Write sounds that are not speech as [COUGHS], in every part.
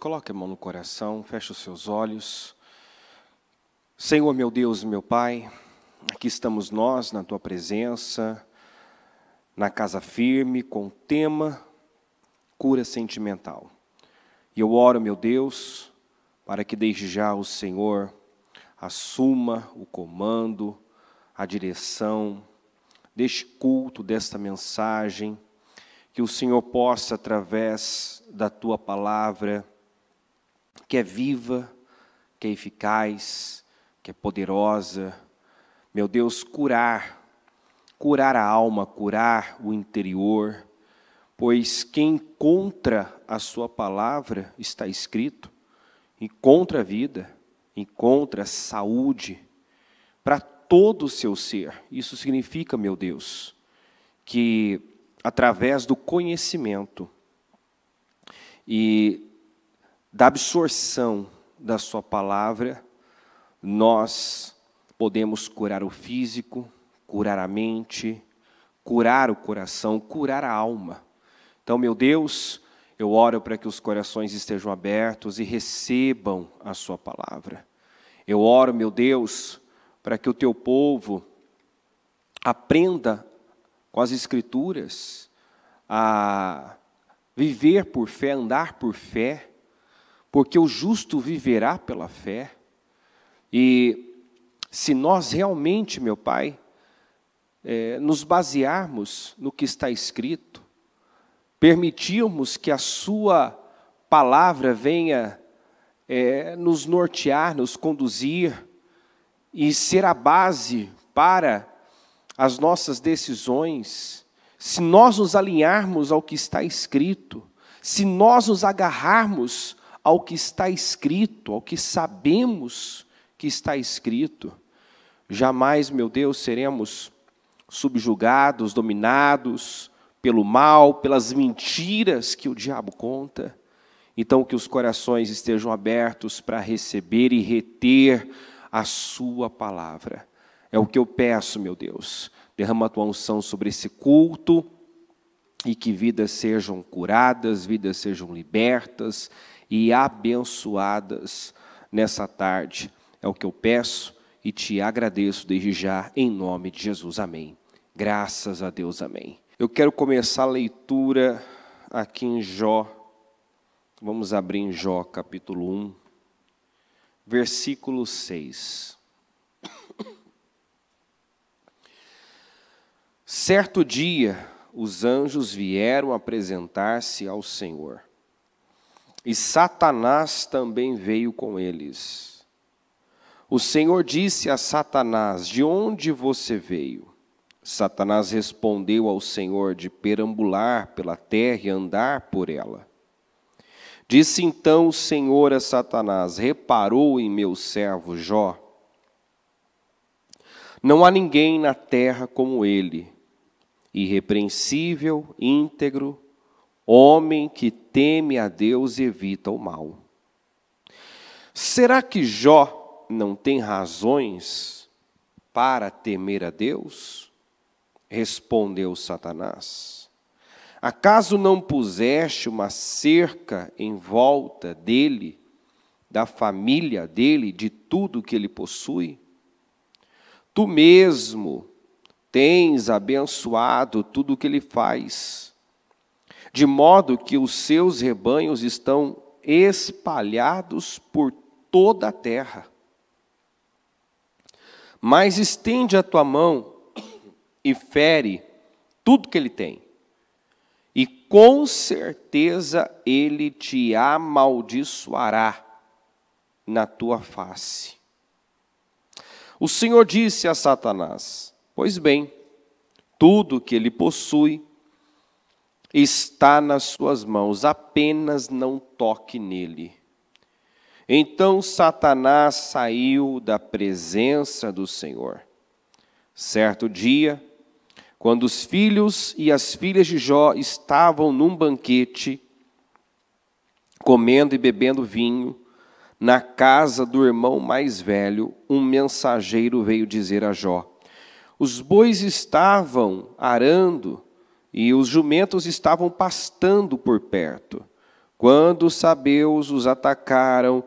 Coloque a mão no coração, feche os seus olhos. Senhor, meu Deus, meu Pai, aqui estamos nós na tua presença, na casa firme, com o tema cura sentimental. E eu oro, meu Deus, para que desde já o Senhor assuma o comando, a direção deste culto, desta mensagem, que o Senhor possa, através da tua palavra, que é viva, que é eficaz, que é poderosa. Meu Deus, curar, curar a alma, curar o interior, pois quem contra a Sua palavra está escrito, encontra a vida, encontra saúde para todo o seu ser. Isso significa, meu Deus, que através do conhecimento e da absorção da Sua palavra, nós podemos curar o físico, curar a mente, curar o coração, curar a alma. Então, meu Deus, eu oro para que os corações estejam abertos e recebam a Sua palavra. Eu oro, meu Deus, para que o Teu povo aprenda com as Escrituras a viver por fé, andar por fé, porque o justo viverá pela fé. E se nós realmente, meu Pai, é, nos basearmos no que está escrito, permitirmos que a Sua palavra venha é, nos nortear, nos conduzir e ser a base para as nossas decisões, se nós nos alinharmos ao que está escrito, se nós nos agarrarmos ao que está escrito, ao que sabemos que está escrito. Jamais, meu Deus, seremos subjugados, dominados pelo mal, pelas mentiras que o diabo conta. Então, que os corações estejam abertos para receber e reter a Sua palavra. É o que eu peço, meu Deus. Derrama a tua unção sobre esse culto e que vidas sejam curadas, vidas sejam libertas e abençoadas nessa tarde. É o que eu peço e te agradeço desde já, em nome de Jesus. Amém. Graças a Deus, amém. Eu quero começar a leitura aqui em Jó. Vamos abrir em Jó capítulo 1, versículo 6. Certo dia, os anjos vieram apresentar-se ao Senhor e Satanás também veio com eles. O Senhor disse a Satanás: De onde você veio? Satanás respondeu ao Senhor de perambular pela terra e andar por ela. Disse então o Senhor a Satanás: Reparou em meu servo Jó? Não há ninguém na terra como ele, irrepreensível, íntegro, homem que teme a Deus e evita o mal. Será que Jó não tem razões para temer a Deus? Respondeu Satanás. Acaso não puseste uma cerca em volta dele, da família dele, de tudo que ele possui? Tu mesmo tens abençoado tudo o que ele faz de modo que os seus rebanhos estão espalhados por toda a terra. Mas estende a tua mão e fere tudo que ele tem, e com certeza ele te amaldiçoará na tua face. O Senhor disse a Satanás: Pois bem, tudo que ele possui está nas suas mãos, apenas não toque nele. Então Satanás saiu da presença do Senhor. Certo dia, quando os filhos e as filhas de Jó estavam num banquete, comendo e bebendo vinho, na casa do irmão mais velho, um mensageiro veio dizer a Jó: Os bois estavam arando e os jumentos estavam pastando por perto. Quando os sabeus os atacaram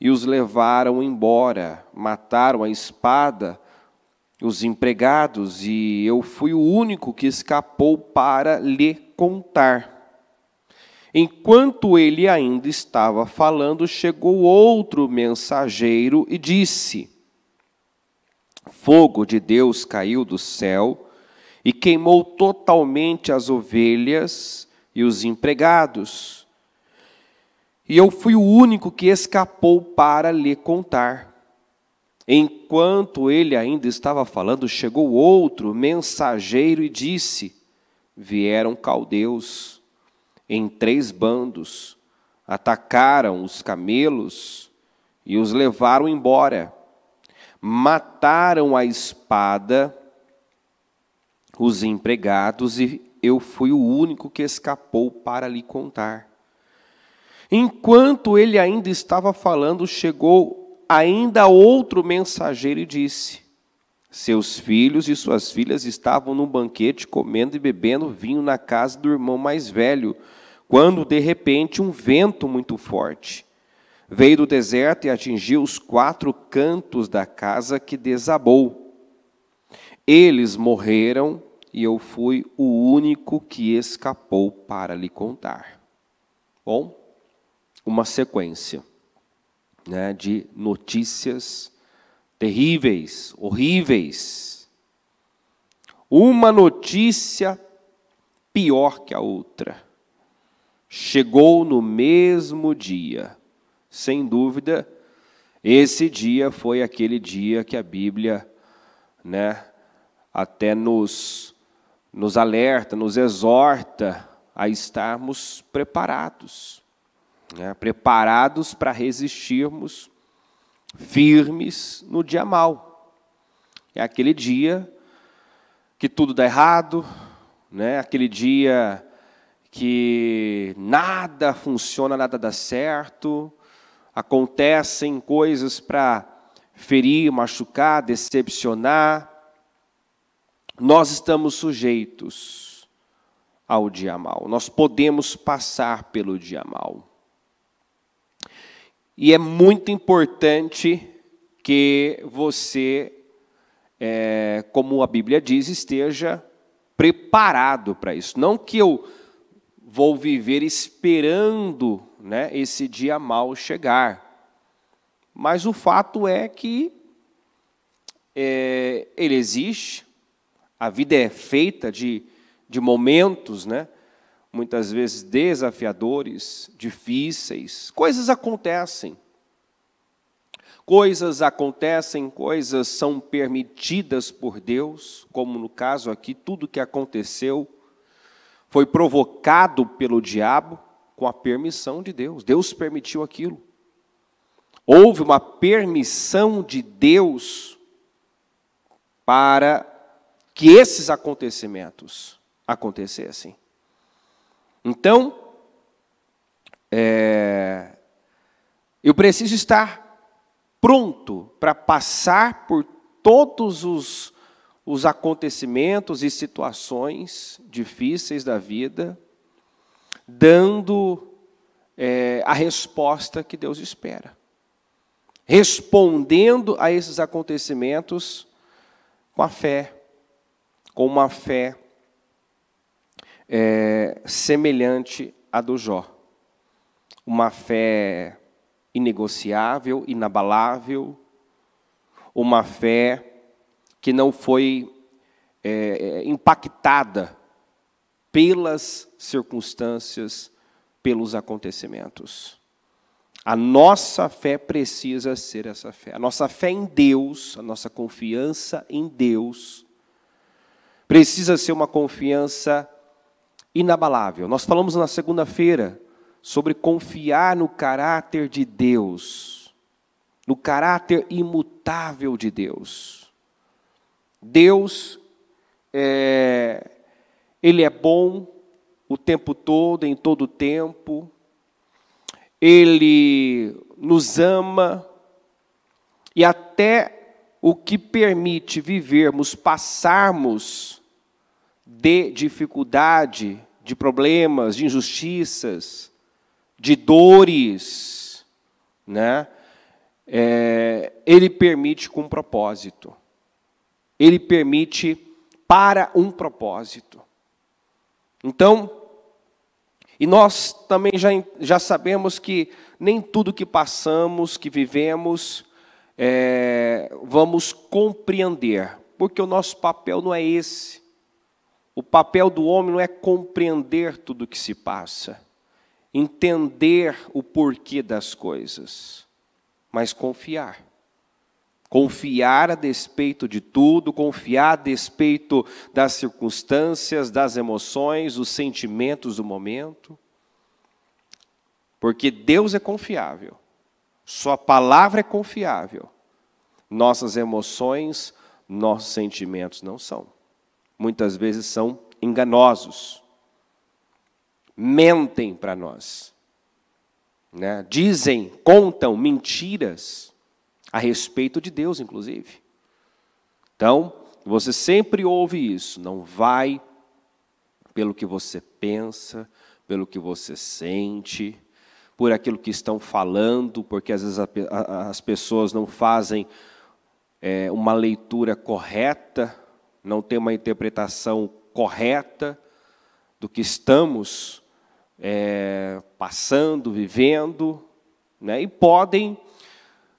e os levaram embora, mataram a espada os empregados, e eu fui o único que escapou para lhe contar. Enquanto ele ainda estava falando, chegou outro mensageiro e disse: Fogo de Deus caiu do céu e queimou totalmente as ovelhas e os empregados. E eu fui o único que escapou para lhe contar. Enquanto ele ainda estava falando, chegou outro mensageiro e disse: Vieram caldeus em três bandos, atacaram os camelos e os levaram embora. Mataram a espada os empregados e eu fui o único que escapou para lhe contar. Enquanto ele ainda estava falando, chegou ainda outro mensageiro e disse: Seus filhos e suas filhas estavam num banquete comendo e bebendo vinho na casa do irmão mais velho, quando de repente um vento muito forte veio do deserto e atingiu os quatro cantos da casa que desabou. Eles morreram e eu fui o único que escapou para lhe contar. Bom, uma sequência né, de notícias terríveis, horríveis. Uma notícia pior que a outra. Chegou no mesmo dia. Sem dúvida, esse dia foi aquele dia que a Bíblia, né, até nos nos alerta, nos exorta a estarmos preparados né? preparados para resistirmos firmes no dia mal. É aquele dia que tudo dá errado, né? aquele dia que nada funciona, nada dá certo, acontecem coisas para ferir, machucar, decepcionar, nós estamos sujeitos ao dia mal. Nós podemos passar pelo dia mal. E é muito importante que você, é, como a Bíblia diz, esteja preparado para isso. Não que eu vou viver esperando né, esse dia mal chegar. Mas o fato é que é, ele existe, a vida é feita de, de momentos, né? muitas vezes desafiadores, difíceis. Coisas acontecem. Coisas acontecem, coisas são permitidas por Deus, como no caso aqui, tudo que aconteceu foi provocado pelo diabo com a permissão de Deus. Deus permitiu aquilo. Houve uma permissão de Deus para que esses acontecimentos acontecessem. Então, é, eu preciso estar pronto para passar por todos os, os acontecimentos e situações difíceis da vida, dando é, a resposta que Deus espera. Respondendo a esses acontecimentos com a fé, com uma fé é, semelhante à do Jó. Uma fé inegociável, inabalável, uma fé que não foi é, é, impactada pelas circunstâncias, pelos acontecimentos. A nossa fé precisa ser essa fé. A nossa fé em Deus, a nossa confiança em Deus, precisa ser uma confiança inabalável. Nós falamos na segunda-feira sobre confiar no caráter de Deus, no caráter imutável de Deus. Deus, é, Ele é bom o tempo todo, em todo o tempo, Ele nos ama, e até o que permite vivermos, passarmos de dificuldade, de problemas, de injustiças, de dores, né? É, ele permite com um propósito. Ele permite para um propósito. Então, e nós também já, já sabemos que nem tudo que passamos, que vivemos, é, vamos compreender, porque o nosso papel não é esse. O papel do homem não é compreender tudo o que se passa, entender o porquê das coisas, mas confiar. Confiar a despeito de tudo, confiar a despeito das circunstâncias, das emoções, dos sentimentos do momento. Porque Deus é confiável, Sua palavra é confiável, nossas emoções, nossos sentimentos não são muitas vezes são enganosos, mentem para nós, né? dizem, contam mentiras a respeito de Deus, inclusive. Então, você sempre ouve isso, não vai pelo que você pensa, pelo que você sente, por aquilo que estão falando, porque às vezes a, a, as pessoas não fazem é, uma leitura correta não tem uma interpretação correta do que estamos é, passando, vivendo, né? e podem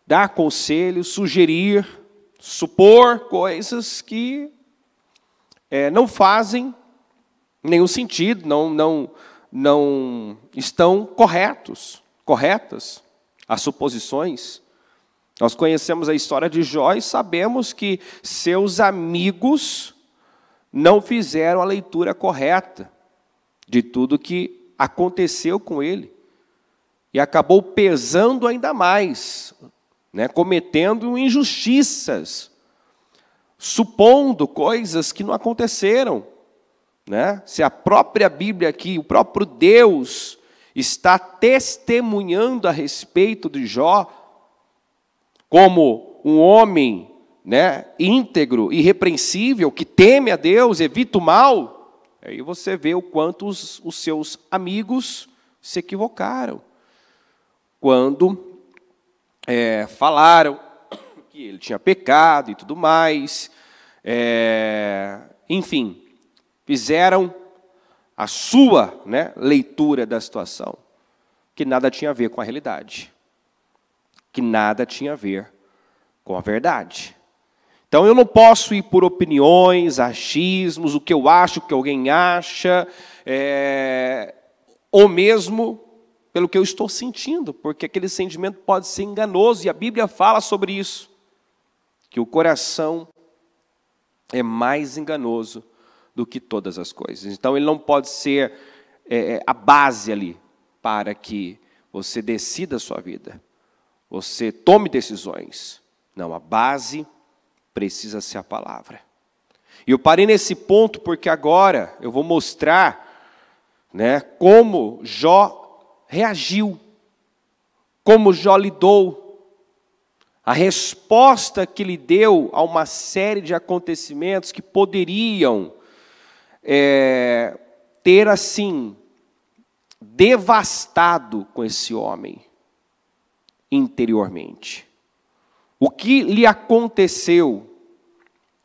dar conselhos, sugerir, supor coisas que é, não fazem nenhum sentido, não, não, não estão corretos, corretas as suposições. Nós conhecemos a história de Jó e sabemos que seus amigos não fizeram a leitura correta de tudo que aconteceu com ele. E acabou pesando ainda mais, né, cometendo injustiças, supondo coisas que não aconteceram. Né? Se a própria Bíblia aqui, o próprio Deus, está testemunhando a respeito de Jó, como um homem né, íntegro, irrepreensível, que teme a Deus, evita o mal, aí você vê o quanto os, os seus amigos se equivocaram quando é, falaram [COUGHS] que ele tinha pecado e tudo mais. É, enfim, fizeram a sua né, leitura da situação, que nada tinha a ver com a realidade que nada tinha a ver com a verdade. Então eu não posso ir por opiniões, achismos, o que eu acho, o que alguém acha, é... ou mesmo pelo que eu estou sentindo, porque aquele sentimento pode ser enganoso e a Bíblia fala sobre isso, que o coração é mais enganoso do que todas as coisas. Então ele não pode ser é, é a base ali para que você decida a sua vida você tome decisões. Não, a base precisa ser a palavra. E eu parei nesse ponto porque agora eu vou mostrar né, como Jó reagiu, como Jó lidou, a resposta que ele deu a uma série de acontecimentos que poderiam é, ter assim devastado com esse homem interiormente. O que lhe aconteceu?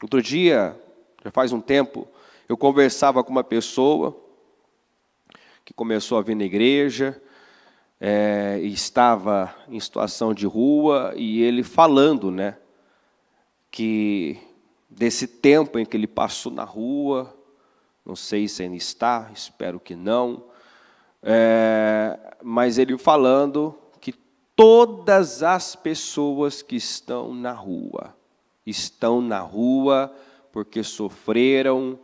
Outro dia, já faz um tempo, eu conversava com uma pessoa que começou a vir na igreja, é, estava em situação de rua, e ele falando, né, que desse tempo em que ele passou na rua, não sei se ainda está, espero que não, é, mas ele falando todas as pessoas que estão na rua. Estão na rua porque sofreram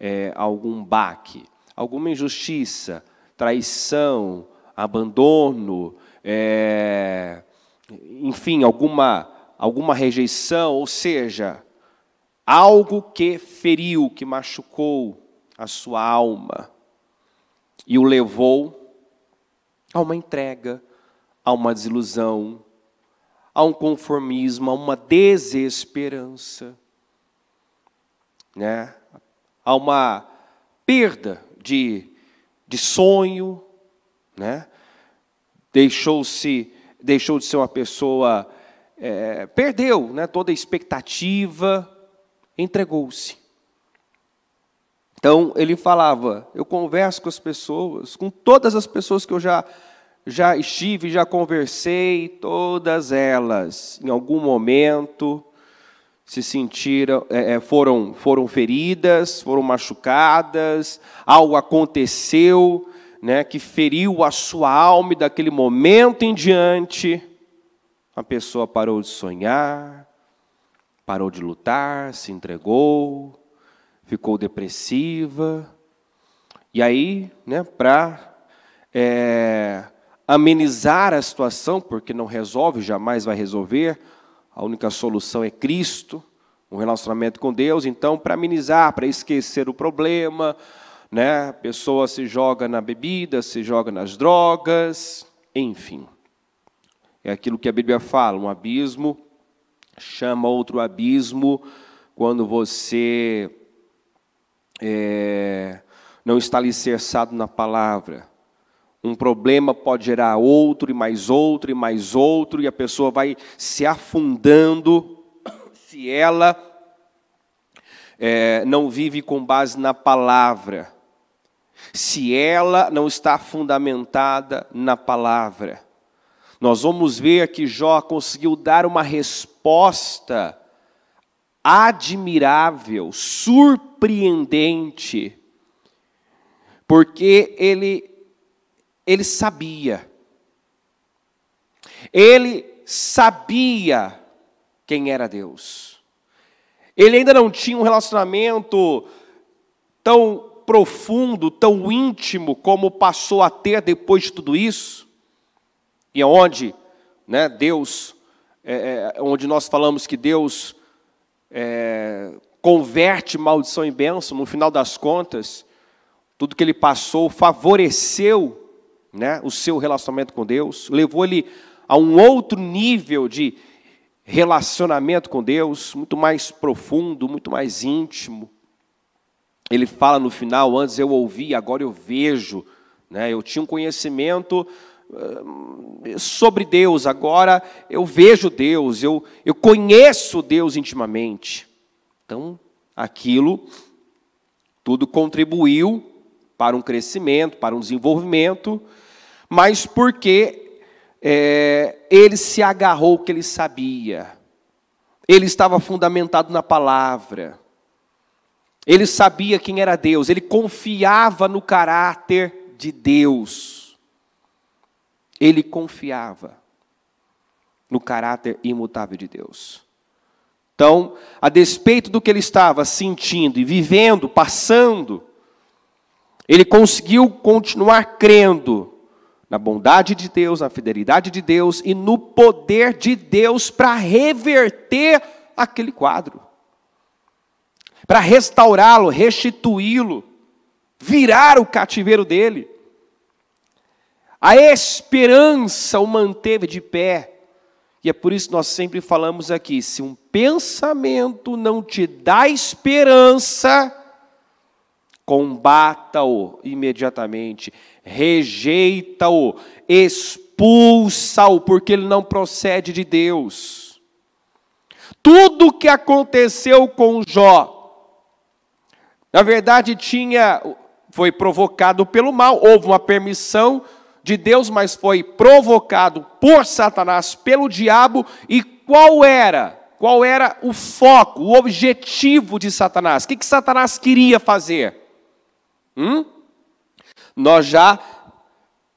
é, algum baque, alguma injustiça, traição, abandono, é, enfim, alguma, alguma rejeição, ou seja, algo que feriu, que machucou a sua alma e o levou a uma entrega, a uma desilusão, a um conformismo, a uma desesperança, né? a uma perda de, de sonho, né? deixou-se deixou de ser uma pessoa, é, perdeu né? toda a expectativa, entregou-se. Então ele falava: eu converso com as pessoas, com todas as pessoas que eu já já estive, já conversei, todas elas, em algum momento, se sentiram, é, é, foram, foram feridas, foram machucadas, algo aconteceu né, que feriu a sua alma e daquele momento em diante, a pessoa parou de sonhar, parou de lutar, se entregou, ficou depressiva. E aí, né, para é, amenizar a situação, porque não resolve, jamais vai resolver. A única solução é Cristo, um relacionamento com Deus. Então, para amenizar, para esquecer o problema, né? A pessoa se joga na bebida, se joga nas drogas, enfim. É aquilo que a Bíblia fala, um abismo chama outro abismo quando você é, não está alicerçado na palavra. Um problema pode gerar outro e mais outro e mais outro, e a pessoa vai se afundando [COUGHS] se ela é, não vive com base na palavra, se ela não está fundamentada na palavra. Nós vamos ver que Jó conseguiu dar uma resposta admirável, surpreendente, porque ele ele sabia. Ele sabia quem era Deus. Ele ainda não tinha um relacionamento tão profundo, tão íntimo como passou a ter depois de tudo isso. E onde, né, Deus, é, é, onde nós falamos que Deus é, converte maldição em bênção, no final das contas, tudo que ele passou favoreceu né, o seu relacionamento com Deus, levou ele a um outro nível de relacionamento com Deus, muito mais profundo, muito mais íntimo. Ele fala no final: antes eu ouvi, agora eu vejo. Né, eu tinha um conhecimento eh, sobre Deus, agora eu vejo Deus, eu, eu conheço Deus intimamente. Então, aquilo tudo contribuiu para um crescimento, para um desenvolvimento mas porque é, ele se agarrou o que ele sabia. Ele estava fundamentado na palavra. Ele sabia quem era Deus, ele confiava no caráter de Deus. Ele confiava no caráter imutável de Deus. Então, a despeito do que ele estava sentindo e vivendo, passando, ele conseguiu continuar crendo na bondade de Deus, na fidelidade de Deus e no poder de Deus para reverter aquele quadro, para restaurá-lo, restituí-lo, virar o cativeiro dele. A esperança o manteve de pé. E é por isso que nós sempre falamos aqui: se um pensamento não te dá esperança, combata-o imediatamente, rejeita-o, expulsa-o, porque ele não procede de Deus. Tudo o que aconteceu com Jó, na verdade, tinha foi provocado pelo mal, houve uma permissão de Deus, mas foi provocado por Satanás, pelo diabo, e qual era? Qual era o foco, o objetivo de Satanás? O que, que Satanás queria fazer? Hum? Nós já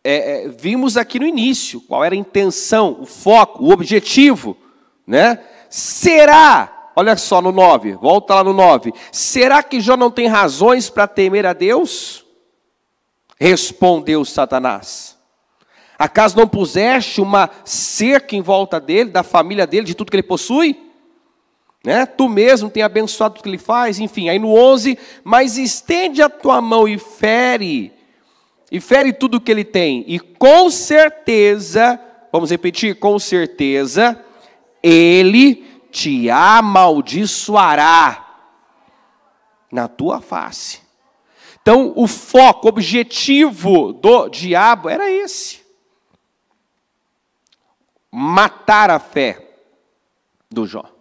é, é, vimos aqui no início qual era a intenção, o foco, o objetivo. Né? Será, olha só no 9, volta lá no 9. Será que Jó não tem razões para temer a Deus? Respondeu Satanás. Acaso não puseste uma cerca em volta dele, da família dele, de tudo que ele possui? né? Tu mesmo tem abençoado o que ele faz, enfim. Aí no 11, mas estende a tua mão e fere, e fere tudo o que ele tem, e com certeza, vamos repetir, com certeza, ele te amaldiçoará na tua face. Então, o foco, o objetivo do diabo era esse: matar a fé do Jó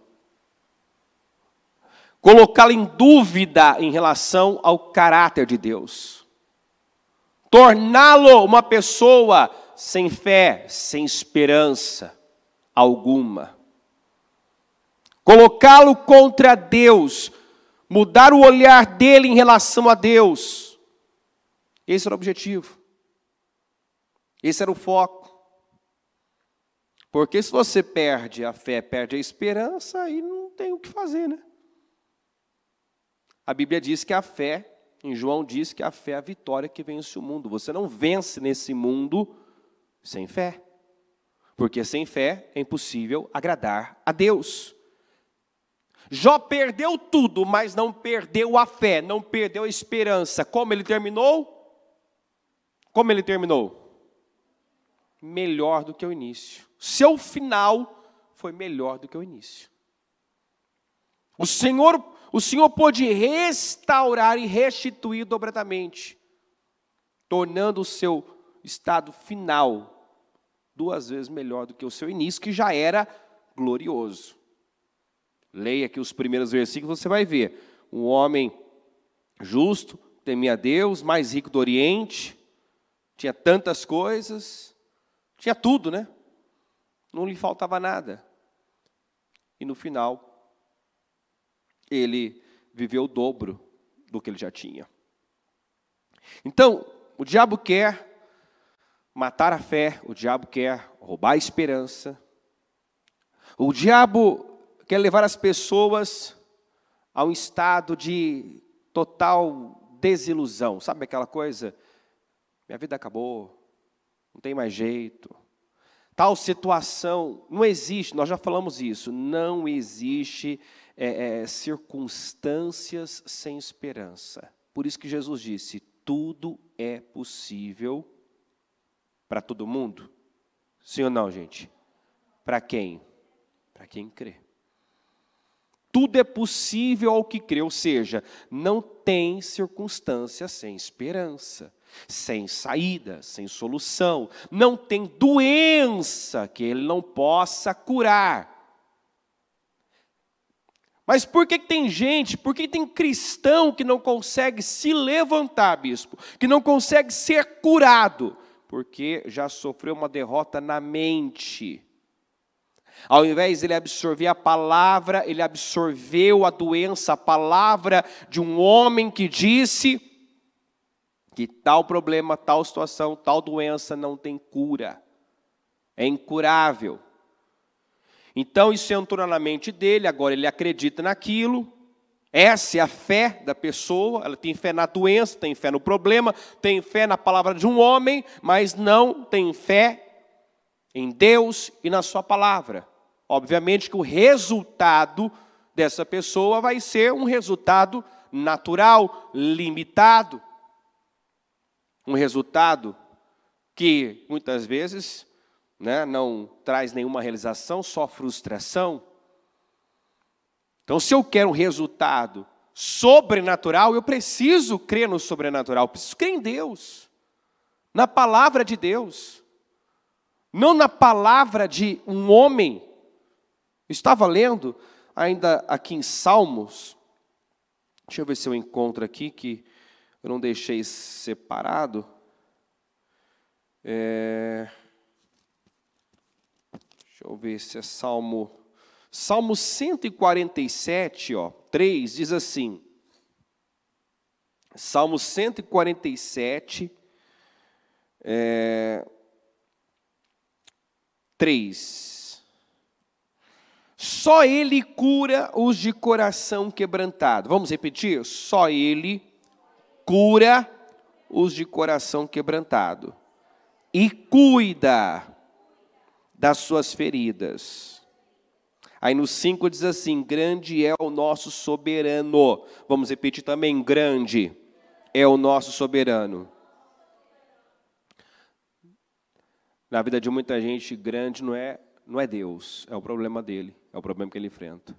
colocá-la em dúvida em relação ao caráter de Deus, torná-lo uma pessoa sem fé, sem esperança alguma, colocá-lo contra Deus, mudar o olhar dele em relação a Deus. Esse era o objetivo, esse era o foco. Porque se você perde a fé, perde a esperança, aí não tem o que fazer, né? A Bíblia diz que a fé, em João diz que a fé é a vitória que vence o mundo. Você não vence nesse mundo sem fé. Porque sem fé é impossível agradar a Deus. Jó perdeu tudo, mas não perdeu a fé, não perdeu a esperança. Como ele terminou? Como ele terminou? Melhor do que o início. Seu final foi melhor do que o início. O Senhor o Senhor pôde restaurar e restituir dobradamente, tornando o seu estado final duas vezes melhor do que o seu início, que já era glorioso. Leia aqui os primeiros versículos, você vai ver. Um homem justo, temia Deus, mais rico do Oriente, tinha tantas coisas, tinha tudo, né? Não lhe faltava nada. E no final, ele viveu o dobro do que ele já tinha. Então, o diabo quer matar a fé, o diabo quer roubar a esperança, o diabo quer levar as pessoas a um estado de total desilusão, sabe aquela coisa? Minha vida acabou, não tem mais jeito. Tal situação não existe, nós já falamos isso, não existe é, é, circunstâncias sem esperança. Por isso que Jesus disse: tudo é possível para todo mundo. Sim ou não, gente? Para quem? Para quem crê. Tudo é possível ao que crê, ou seja, não tem circunstância sem esperança, sem saída, sem solução. Não tem doença que ele não possa curar mas por que tem gente, por que tem cristão que não consegue se levantar, bispo? Que não consegue ser curado? Porque já sofreu uma derrota na mente. Ao invés de ele absorver a palavra, ele absorveu a doença, a palavra de um homem que disse que tal problema, tal situação, tal doença não tem cura. É incurável. Então isso entrou na mente dele, agora ele acredita naquilo. Essa é a fé da pessoa, ela tem fé na doença, tem fé no problema, tem fé na palavra de um homem, mas não tem fé em Deus e na sua palavra. Obviamente que o resultado dessa pessoa vai ser um resultado natural, limitado. Um resultado que muitas vezes né, não traz nenhuma realização, só frustração. Então, se eu quero um resultado sobrenatural, eu preciso crer no sobrenatural, preciso crer em Deus, na palavra de Deus, não na palavra de um homem. Eu estava lendo ainda aqui em Salmos, deixa eu ver se eu encontro aqui que eu não deixei separado. É... Deixa eu ver se é Salmo. Salmo 147, ó, 3 diz assim. Salmo 147, é, 3. Só Ele cura os de coração quebrantado. Vamos repetir? Só Ele cura os de coração quebrantado e cuida das suas feridas. Aí no 5 diz assim: Grande é o nosso soberano. Vamos repetir também: Grande é o nosso soberano. Na vida de muita gente, grande não é, não é Deus, é o problema dele, é o problema que ele enfrenta.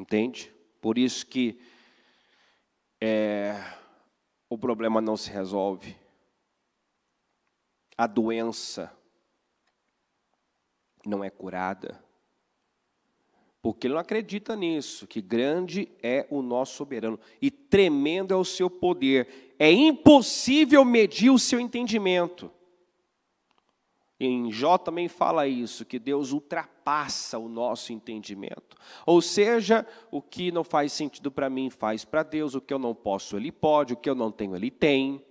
Entende? Por isso que é, o problema não se resolve a doença não é curada, porque ele não acredita nisso, que grande é o nosso soberano e tremendo é o seu poder. É impossível medir o seu entendimento. Em Jó também fala isso, que Deus ultrapassa o nosso entendimento. Ou seja, o que não faz sentido para mim faz para Deus, o que eu não posso ele pode, o que eu não tenho ele tem.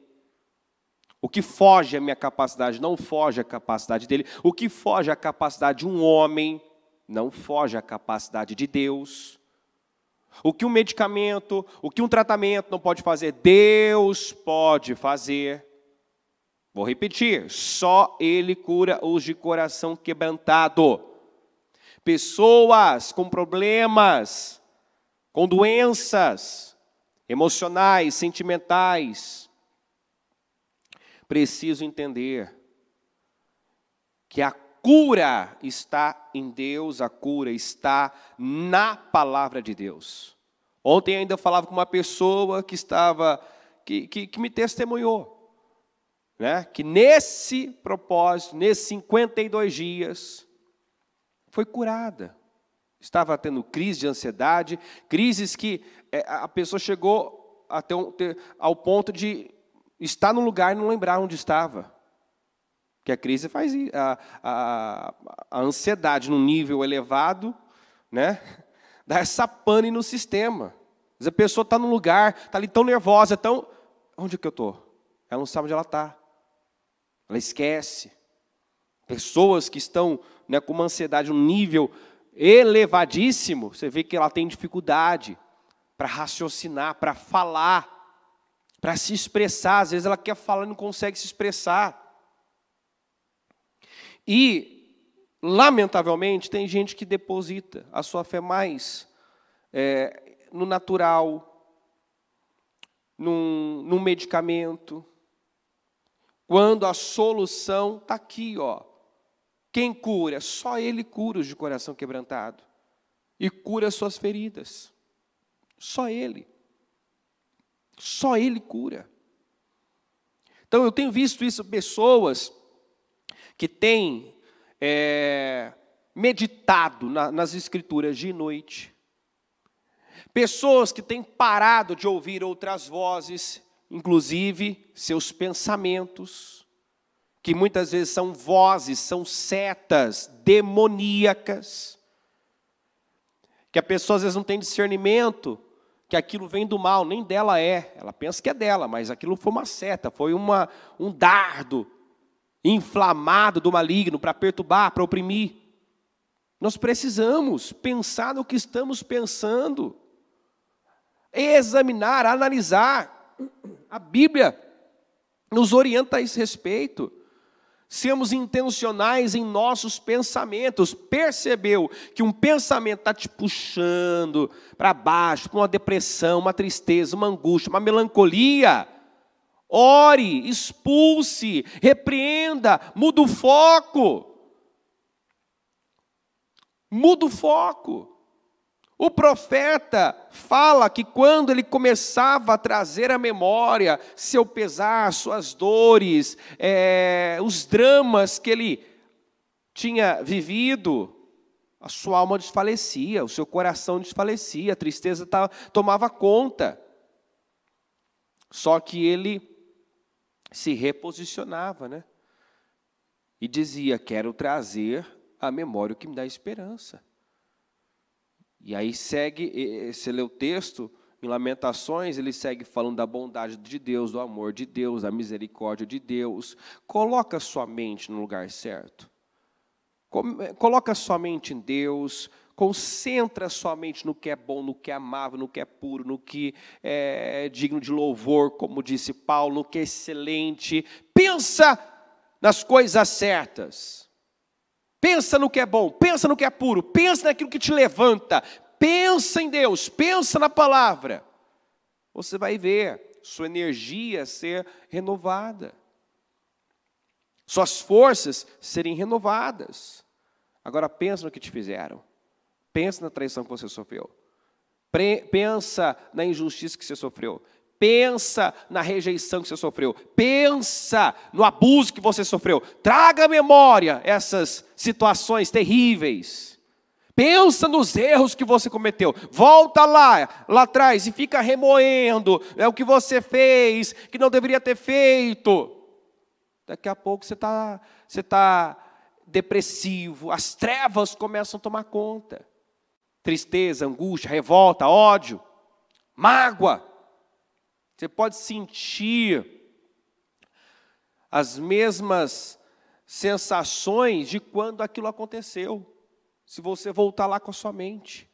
O que foge à minha capacidade não foge à capacidade dele. O que foge à capacidade de um homem não foge à capacidade de Deus. O que um medicamento, o que um tratamento não pode fazer, Deus pode fazer. Vou repetir: só Ele cura os de coração quebrantado. Pessoas com problemas, com doenças emocionais, sentimentais, preciso entender que a cura está em Deus, a cura está na palavra de Deus. Ontem ainda eu falava com uma pessoa que estava, que, que, que me testemunhou, né? que nesse propósito, nesses 52 dias, foi curada. Estava tendo crise de ansiedade, crises que eh, a pessoa chegou até um, ter, ao ponto de estar no lugar e não lembrar onde estava. Que a crise faz a, a, a ansiedade num nível elevado, né? Dá essa pane no sistema. Às vezes a pessoa está num lugar, está ali tão nervosa, tão. Onde é que eu estou? Ela não sabe onde ela está. Ela esquece. Pessoas que estão né, com uma ansiedade, um nível elevadíssimo, você vê que ela tem dificuldade para raciocinar, para falar para se expressar, às vezes ela quer falar e não consegue se expressar. E, lamentavelmente, tem gente que deposita a sua fé mais é, no natural, num, num medicamento, quando a solução está aqui, ó. Quem cura? Só Ele cura os de coração quebrantado e cura suas feridas. Só Ele. Só Ele cura. Então eu tenho visto isso, pessoas que têm é, meditado na, nas Escrituras de noite, pessoas que têm parado de ouvir outras vozes, inclusive seus pensamentos, que muitas vezes são vozes, são setas demoníacas, que a pessoa às vezes não tem discernimento que aquilo vem do mal, nem dela é. Ela pensa que é dela, mas aquilo foi uma seta, foi uma, um dardo inflamado do maligno para perturbar, para oprimir. Nós precisamos pensar no que estamos pensando, examinar, analisar. A Bíblia nos orienta a esse respeito sermos intencionais em nossos pensamentos. Percebeu que um pensamento está te puxando para baixo, para uma depressão, uma tristeza, uma angústia, uma melancolia? Ore, expulse, repreenda, muda o foco. Muda o foco. O profeta fala que quando ele começava a trazer à memória seu pesar, suas dores, é, os dramas que ele tinha vivido, a sua alma desfalecia, o seu coração desfalecia, a tristeza tomava conta. Só que ele se reposicionava, né? E dizia: Quero trazer à memória o que me dá esperança. E aí segue, você lê o texto, em Lamentações, ele segue falando da bondade de Deus, do amor de Deus, da misericórdia de Deus. Coloca sua mente no lugar certo. Eh, coloca sua mente em Deus, concentra sua mente no que é bom, no que é amável, no que é puro, no que eh, é digno de louvor, como disse Paulo, no que é excelente. Pensa nas coisas certas. Pensa no que é bom, pensa no que é puro, pensa naquilo que te levanta, pensa em Deus, pensa na palavra. Você vai ver sua energia ser renovada, suas forças serem renovadas. Agora pensa no que te fizeram, pensa na traição que você sofreu, pensa na injustiça que você sofreu, Pensa na rejeição que você sofreu. Pensa no abuso que você sofreu. Traga à memória essas situações terríveis. Pensa nos erros que você cometeu. Volta lá, lá atrás e fica remoendo é o que você fez, que não deveria ter feito. Daqui a pouco você está você tá depressivo, as trevas começam a tomar conta. Tristeza, angústia, revolta, ódio, mágoa. Você pode sentir as mesmas sensações de quando aquilo aconteceu, se você voltar lá com a sua mente.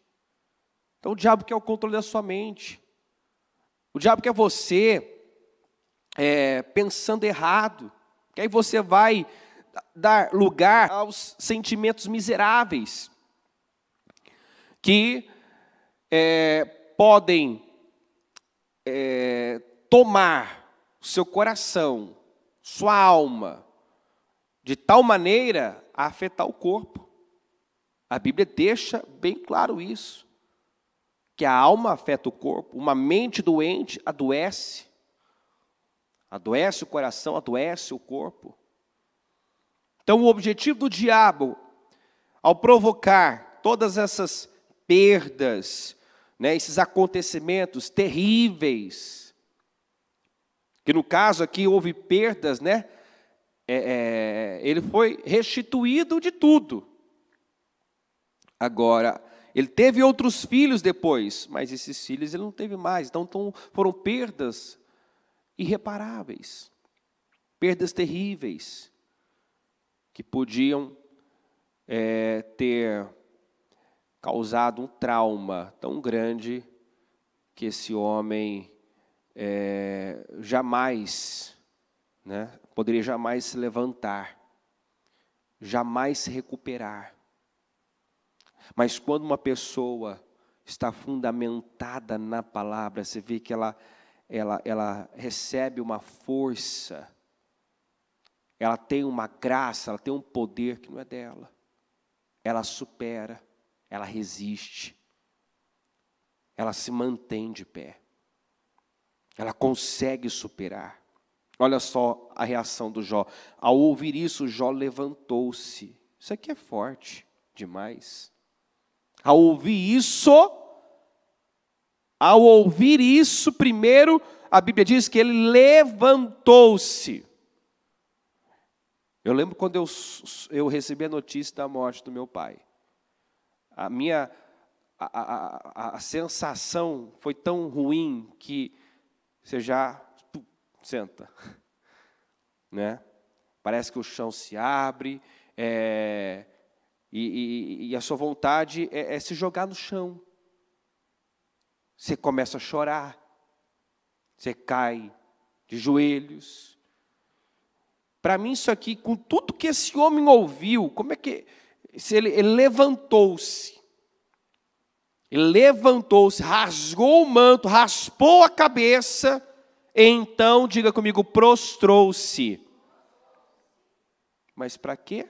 Então o diabo quer o controle da sua mente. O diabo quer você é, pensando errado. Que aí você vai dar lugar aos sentimentos miseráveis que é, podem é, tomar o seu coração, sua alma, de tal maneira a afetar o corpo. A Bíblia deixa bem claro isso, que a alma afeta o corpo, uma mente doente adoece, adoece o coração, adoece o corpo. Então, o objetivo do diabo, ao provocar todas essas perdas, né, esses acontecimentos terríveis, que no caso aqui houve perdas, né, é, é, ele foi restituído de tudo. Agora, ele teve outros filhos depois, mas esses filhos ele não teve mais, então foram perdas irreparáveis, perdas terríveis, que podiam é, ter causado um trauma tão grande que esse homem é, jamais, né, poderia jamais se levantar, jamais se recuperar. Mas quando uma pessoa está fundamentada na palavra, você vê que ela, ela, ela recebe uma força, ela tem uma graça, ela tem um poder que não é dela, ela supera ela resiste, ela se mantém de pé, ela consegue superar. Olha só a reação do Jó. Ao ouvir isso, Jó levantou-se. Isso aqui é forte demais. Ao ouvir isso, ao ouvir isso, primeiro a Bíblia diz que ele levantou-se. Eu lembro quando eu, eu recebi a notícia da morte do meu pai a minha a, a, a, sensação foi tão ruim que você já tu, senta, [LAUGHS] né? Parece que o chão se abre é, e, e, e, a sua vontade é, é se jogar no chão. Você começa a chorar, você cai de joelhos. Para mim isso aqui, com tudo que esse homem ouviu, como é que se ele, ele levantou-se. Ele levantou-se, rasgou o manto, raspou a cabeça, então, diga comigo, prostrou-se. Mas para quê?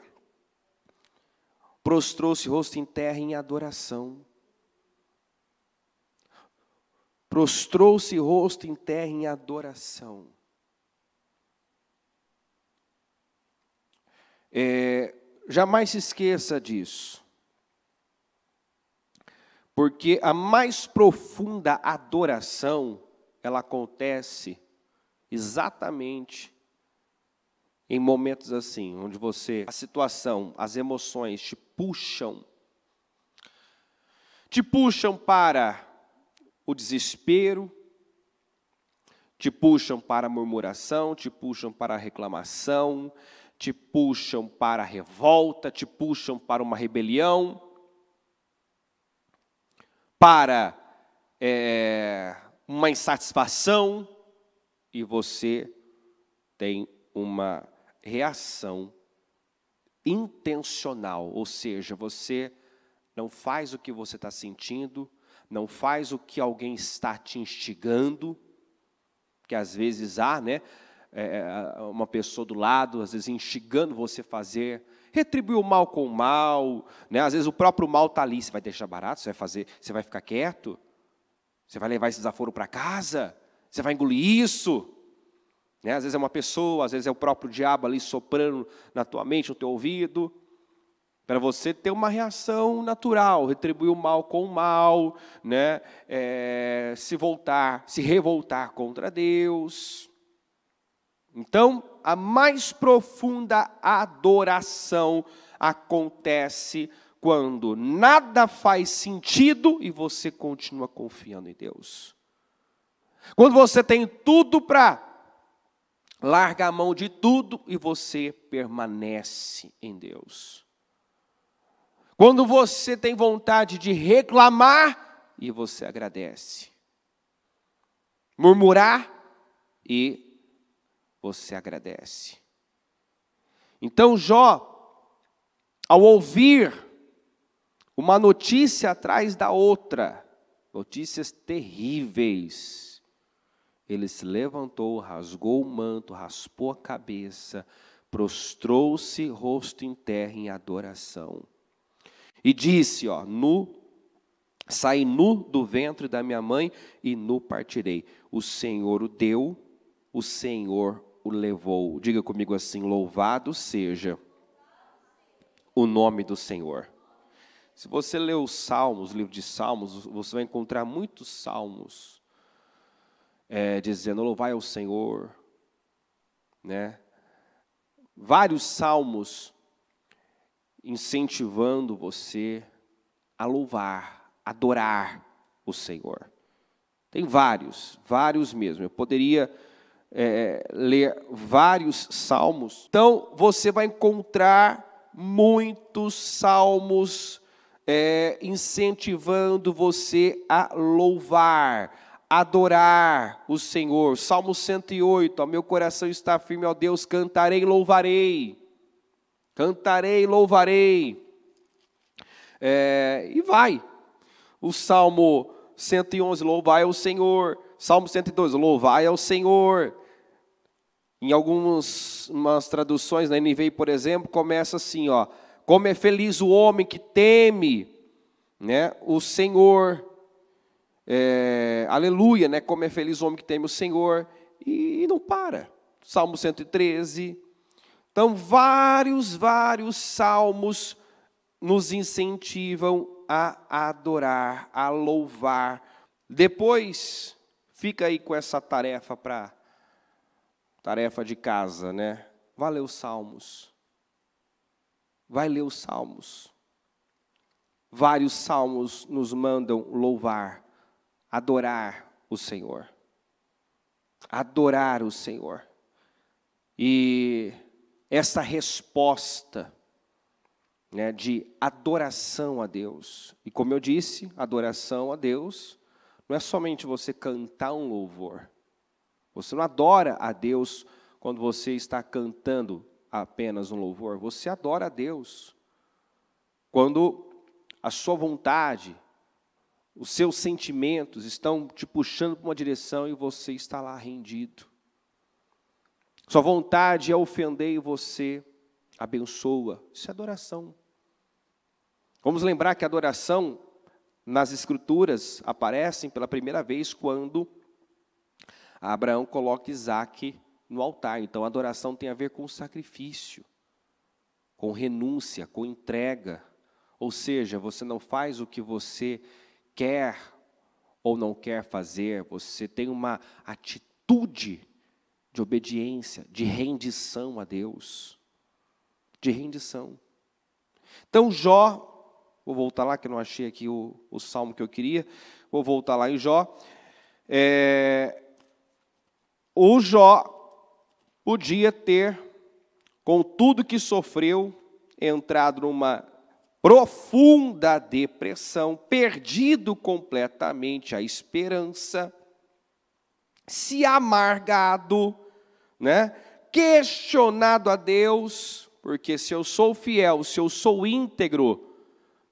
Prostrou-se rosto em terra em adoração. Prostrou-se rosto em terra em adoração. É, jamais se esqueça disso. Porque a mais profunda adoração, ela acontece exatamente em momentos assim, onde você, a situação, as emoções te puxam, te puxam para o desespero, te puxam para a murmuração, te puxam para a reclamação, te puxam para a revolta, te puxam para uma rebelião, para é, uma insatisfação, e você tem uma reação intencional, ou seja, você não faz o que você está sentindo, não faz o que alguém está te instigando, que às vezes há, né? é, é uma pessoa do lado, às vezes instigando você a fazer. Retribuir o mal com o mal, né? às vezes o próprio mal está ali. Você vai deixar barato? Você vai fazer? Você vai ficar quieto? Você vai levar esse desaforo para casa? Você vai engolir isso? Né? Às vezes é uma pessoa, às vezes é o próprio diabo ali soprando na tua mente, no teu ouvido. Para você ter uma reação natural, retribuir o mal com o mal, né? É, se voltar, se revoltar contra Deus. Então, a mais profunda adoração acontece quando nada faz sentido e você continua confiando em Deus. Quando você tem tudo para larga a mão de tudo e você permanece em Deus. Quando você tem vontade de reclamar e você agradece. Murmurar e você agradece. Então Jó, ao ouvir uma notícia atrás da outra, notícias terríveis, ele se levantou, rasgou o manto, raspou a cabeça, prostrou-se rosto em terra em adoração. E disse, ó, nu saí nu do ventre da minha mãe e nu partirei. O Senhor o deu, o Senhor o levou. Diga comigo assim: Louvado seja o nome do Senhor. Se você ler os Salmos, o livro de Salmos, você vai encontrar muitos salmos é, dizendo: Louvai ao Senhor. Né? Vários salmos incentivando você a louvar, adorar o Senhor. Tem vários, vários mesmo. Eu poderia é, ler vários salmos, então você vai encontrar muitos salmos é, incentivando você a louvar, adorar o Senhor. Salmo 108, ó, meu coração está firme, ó Deus, cantarei louvarei. Cantarei louvarei. É, e vai. O Salmo 111, louvai ao Senhor. Salmo 102, louvai ao Senhor. Em algumas traduções, na NVI, por exemplo, começa assim, ó: Como é feliz o homem que teme, né, o Senhor. É, aleluia, né? Como é feliz o homem que teme o Senhor e, e não para. Salmo 113. Então, vários, vários salmos nos incentivam a adorar, a louvar. Depois, fica aí com essa tarefa para tarefa de casa, né? Vá ler os salmos. Vai ler os salmos. Vários salmos nos mandam louvar, adorar o Senhor. Adorar o Senhor. E essa resposta né, de adoração a Deus. E como eu disse, adoração a Deus não é somente você cantar um louvor. Você não adora a Deus quando você está cantando apenas um louvor, você adora a Deus. Quando a sua vontade, os seus sentimentos estão te puxando para uma direção e você está lá rendido. Sua vontade é ofender e você abençoa. Isso é adoração. Vamos lembrar que a adoração nas escrituras aparecem pela primeira vez quando Abraão coloca Isaac no altar. Então, a adoração tem a ver com sacrifício, com renúncia, com entrega. Ou seja, você não faz o que você quer ou não quer fazer, você tem uma atitude de obediência, de rendição a Deus. De rendição. Então, Jó, vou voltar lá, que eu não achei aqui o, o salmo que eu queria, vou voltar lá em Jó. É, o Jó podia ter, com tudo que sofreu, entrado numa profunda depressão, perdido completamente a esperança, se amargado, né? questionado a Deus, porque se eu sou fiel, se eu sou íntegro, o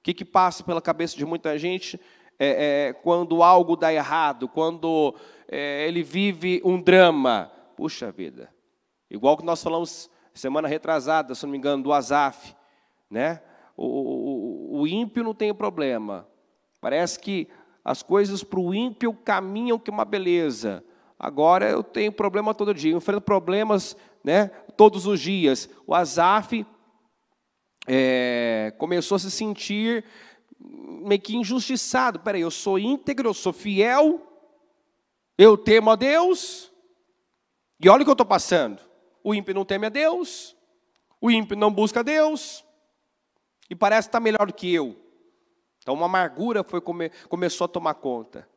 que, que passa pela cabeça de muita gente? é, é, quando algo dá errado, quando é, ele vive um drama. Puxa vida. Igual que nós falamos semana retrasada, se não me engano, do Azaf. Né? O, o, o ímpio não tem problema. Parece que as coisas para o ímpio caminham que uma beleza. Agora eu tenho problema todo dia, eu enfrento problemas né, todos os dias. O Azaf é, começou a se sentir meio que injustiçado. Peraí, eu sou íntegro, eu sou fiel, eu temo a Deus, e olha o que eu estou passando. O ímpio não teme a Deus, o ímpio não busca a Deus, e parece estar tá melhor do que eu. Então, uma amargura foi come, começou a tomar conta.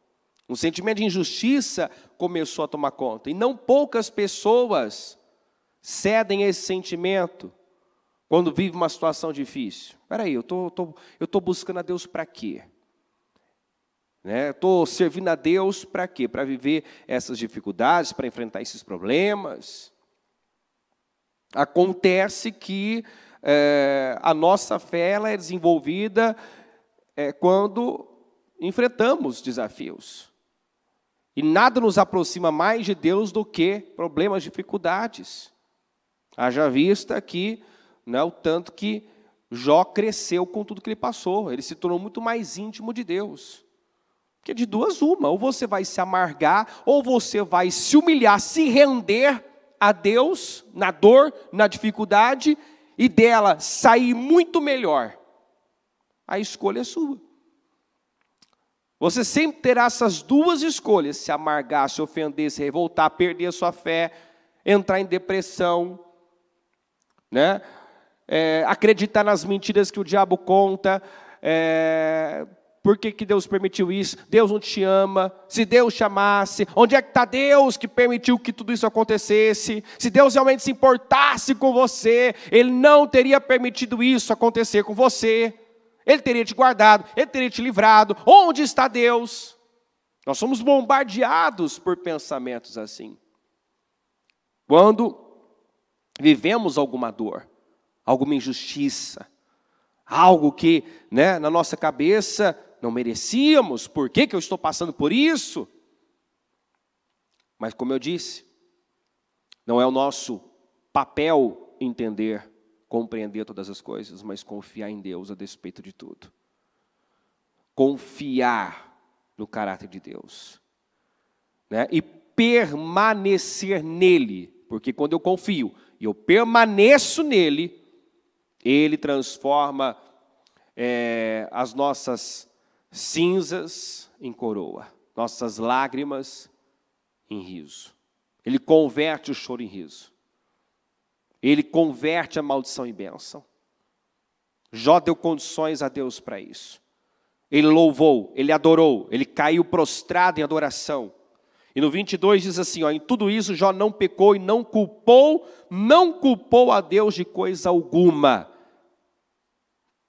Um sentimento de injustiça começou a tomar conta. E não poucas pessoas cedem a esse sentimento quando vive uma situação difícil. Espera aí, eu tô, tô, tô buscando a Deus para quê? Né? Estou servindo a Deus para quê? Para viver essas dificuldades, para enfrentar esses problemas. Acontece que é, a nossa fé ela é desenvolvida é, quando enfrentamos desafios. E nada nos aproxima mais de Deus do que problemas, dificuldades. Haja vista que né? O tanto que Jó cresceu com tudo que ele passou, ele se tornou muito mais íntimo de Deus. Porque de duas, uma, ou você vai se amargar, ou você vai se humilhar, se render a Deus na dor, na dificuldade, e dela sair muito melhor. A escolha é sua. Você sempre terá essas duas escolhas: se amargar, se ofender, se revoltar, perder a sua fé, entrar em depressão, né? é, acreditar nas mentiras que o diabo conta. É, por que, que Deus permitiu isso? Deus não te ama. Se Deus te amasse, onde é que está Deus que permitiu que tudo isso acontecesse? Se Deus realmente se importasse com você, Ele não teria permitido isso acontecer com você. Ele teria te guardado, Ele teria te livrado. Onde está Deus? Nós somos bombardeados por pensamentos assim. Quando vivemos alguma dor, alguma injustiça, algo que né, na nossa cabeça não merecíamos, por que, que eu estou passando por isso? Mas, como eu disse, não é o nosso papel entender, compreender todas as coisas, mas confiar em Deus a despeito de tudo. Confiar no caráter de Deus. Né? E permanecer nele, porque quando eu confio e eu permaneço nele, ele transforma é, as nossas cinzas em coroa, nossas lágrimas em riso. Ele converte o choro em riso. Ele converte a maldição em bênção. Jó deu condições a Deus para isso. Ele louvou, ele adorou, ele caiu prostrado em adoração. E no 22 diz assim: ó, em tudo isso Jó não pecou e não culpou, não culpou a Deus de coisa alguma.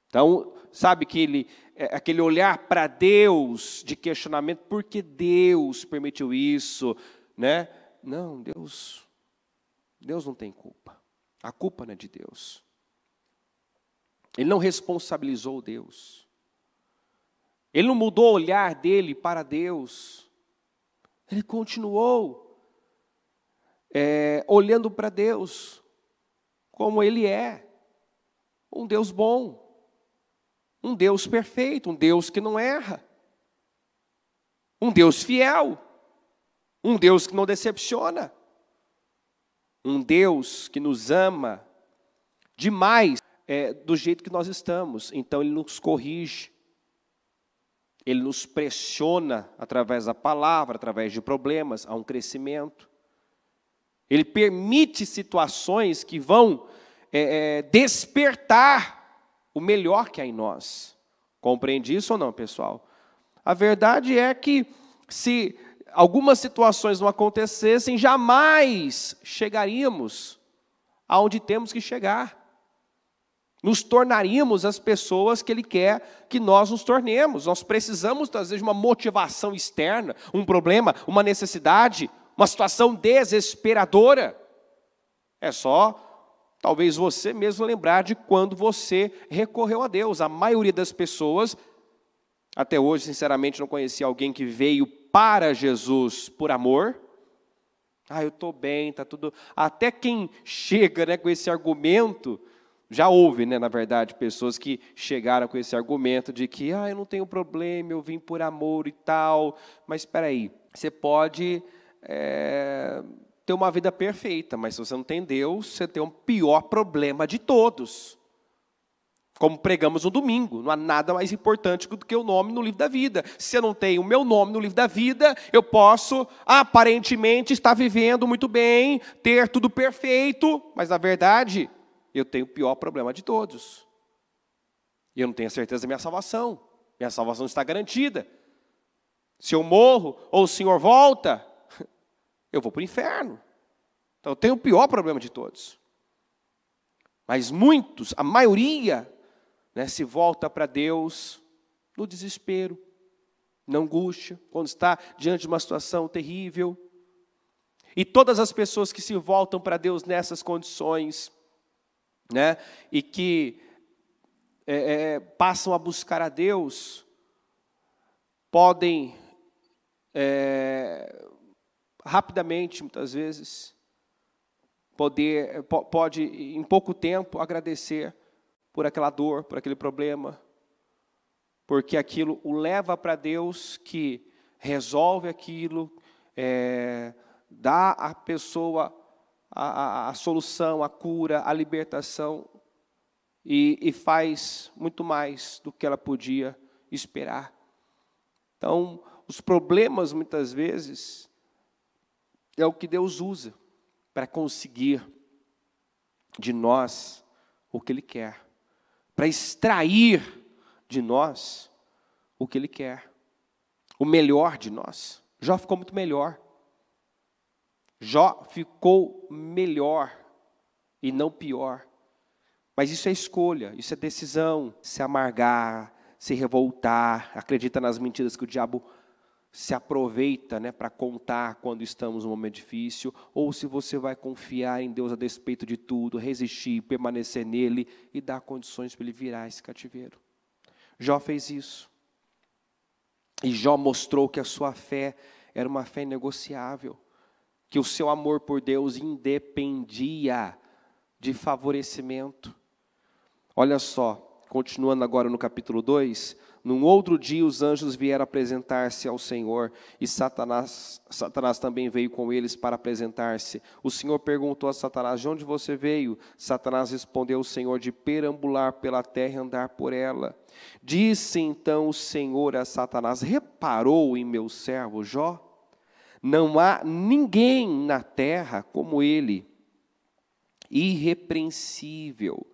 Então, sabe que ele é, aquele olhar para Deus de questionamento, por que Deus permitiu isso, né? Não, Deus Deus não tem culpa. A culpa não é de Deus. Ele não responsabilizou Deus. Ele não mudou o olhar dele para Deus. Ele continuou é, olhando para Deus como ele é, um Deus bom. Um Deus perfeito, um Deus que não erra, um Deus fiel, um Deus que não decepciona, um Deus que nos ama demais é, do jeito que nós estamos. Então, Ele nos corrige, Ele nos pressiona através da palavra, através de problemas, a um crescimento. Ele permite situações que vão é, é, despertar o melhor que há em nós. Compreende isso ou não, pessoal? A verdade é que se algumas situações não acontecessem, jamais chegaríamos aonde temos que chegar. Nos tornaríamos as pessoas que Ele quer que nós nos tornemos. Nós precisamos, às vezes, de uma motivação externa, um problema, uma necessidade, uma situação desesperadora. É só Talvez você mesmo lembrar de quando você recorreu a Deus. A maioria das pessoas, até hoje, sinceramente, não conheci alguém que veio para Jesus por amor. Ah, eu estou bem, está tudo. Até quem chega né, com esse argumento, já houve, né, na verdade, pessoas que chegaram com esse argumento de que, ah, eu não tenho problema, eu vim por amor e tal. Mas espera aí, você pode é, ter uma vida perfeita, mas se você não tem Deus, você tem o um pior problema de todos. Como pregamos no domingo, não há nada mais importante do que o nome no livro da vida. Se eu não tenho o meu nome no livro da vida, eu posso aparentemente estar vivendo muito bem, ter tudo perfeito, mas na verdade eu tenho o pior problema de todos. E eu não tenho a certeza da minha salvação. Minha salvação está garantida. Se eu morro ou o Senhor volta, eu vou para o inferno. Então eu tenho o pior problema de todos. Mas muitos, a maioria, né, se volta para Deus no desespero, na angústia, quando está diante de uma situação terrível. E todas as pessoas que se voltam para Deus nessas condições, né, e que é, é, é, passam a buscar a Deus, podem é, rapidamente, muitas vezes, poder, pode, em pouco tempo, agradecer por aquela dor, por aquele problema, porque aquilo o leva para Deus que resolve aquilo, é, dá à pessoa a, a, a, solução, a cura, a libertação, e, e faz muito mais do que ela podia esperar. Então, os problemas, muitas vezes, é o que Deus usa para conseguir de nós o que Ele quer, para extrair de nós o que Ele quer, o melhor de nós. Jó ficou muito melhor. Jó ficou melhor e não pior. Mas isso é escolha, isso é decisão. Se amargar, se revoltar, acredita nas mentiras que o diabo se aproveita né, para contar quando estamos num momento difícil, ou se você vai confiar em Deus a despeito de tudo, resistir, permanecer nele e dar condições para ele virar esse cativeiro. Jó fez isso. E Jó mostrou que a sua fé era uma fé negociável, que o seu amor por Deus independia de favorecimento. Olha só, continuando agora no capítulo 2, num outro dia os anjos vieram apresentar-se ao Senhor e Satanás, Satanás também veio com eles para apresentar-se. O Senhor perguntou a Satanás: De onde você veio? Satanás respondeu ao Senhor: De perambular pela terra e andar por ela. Disse então o Senhor a Satanás: Reparou em meu servo Jó? Não há ninguém na terra como ele, irrepreensível,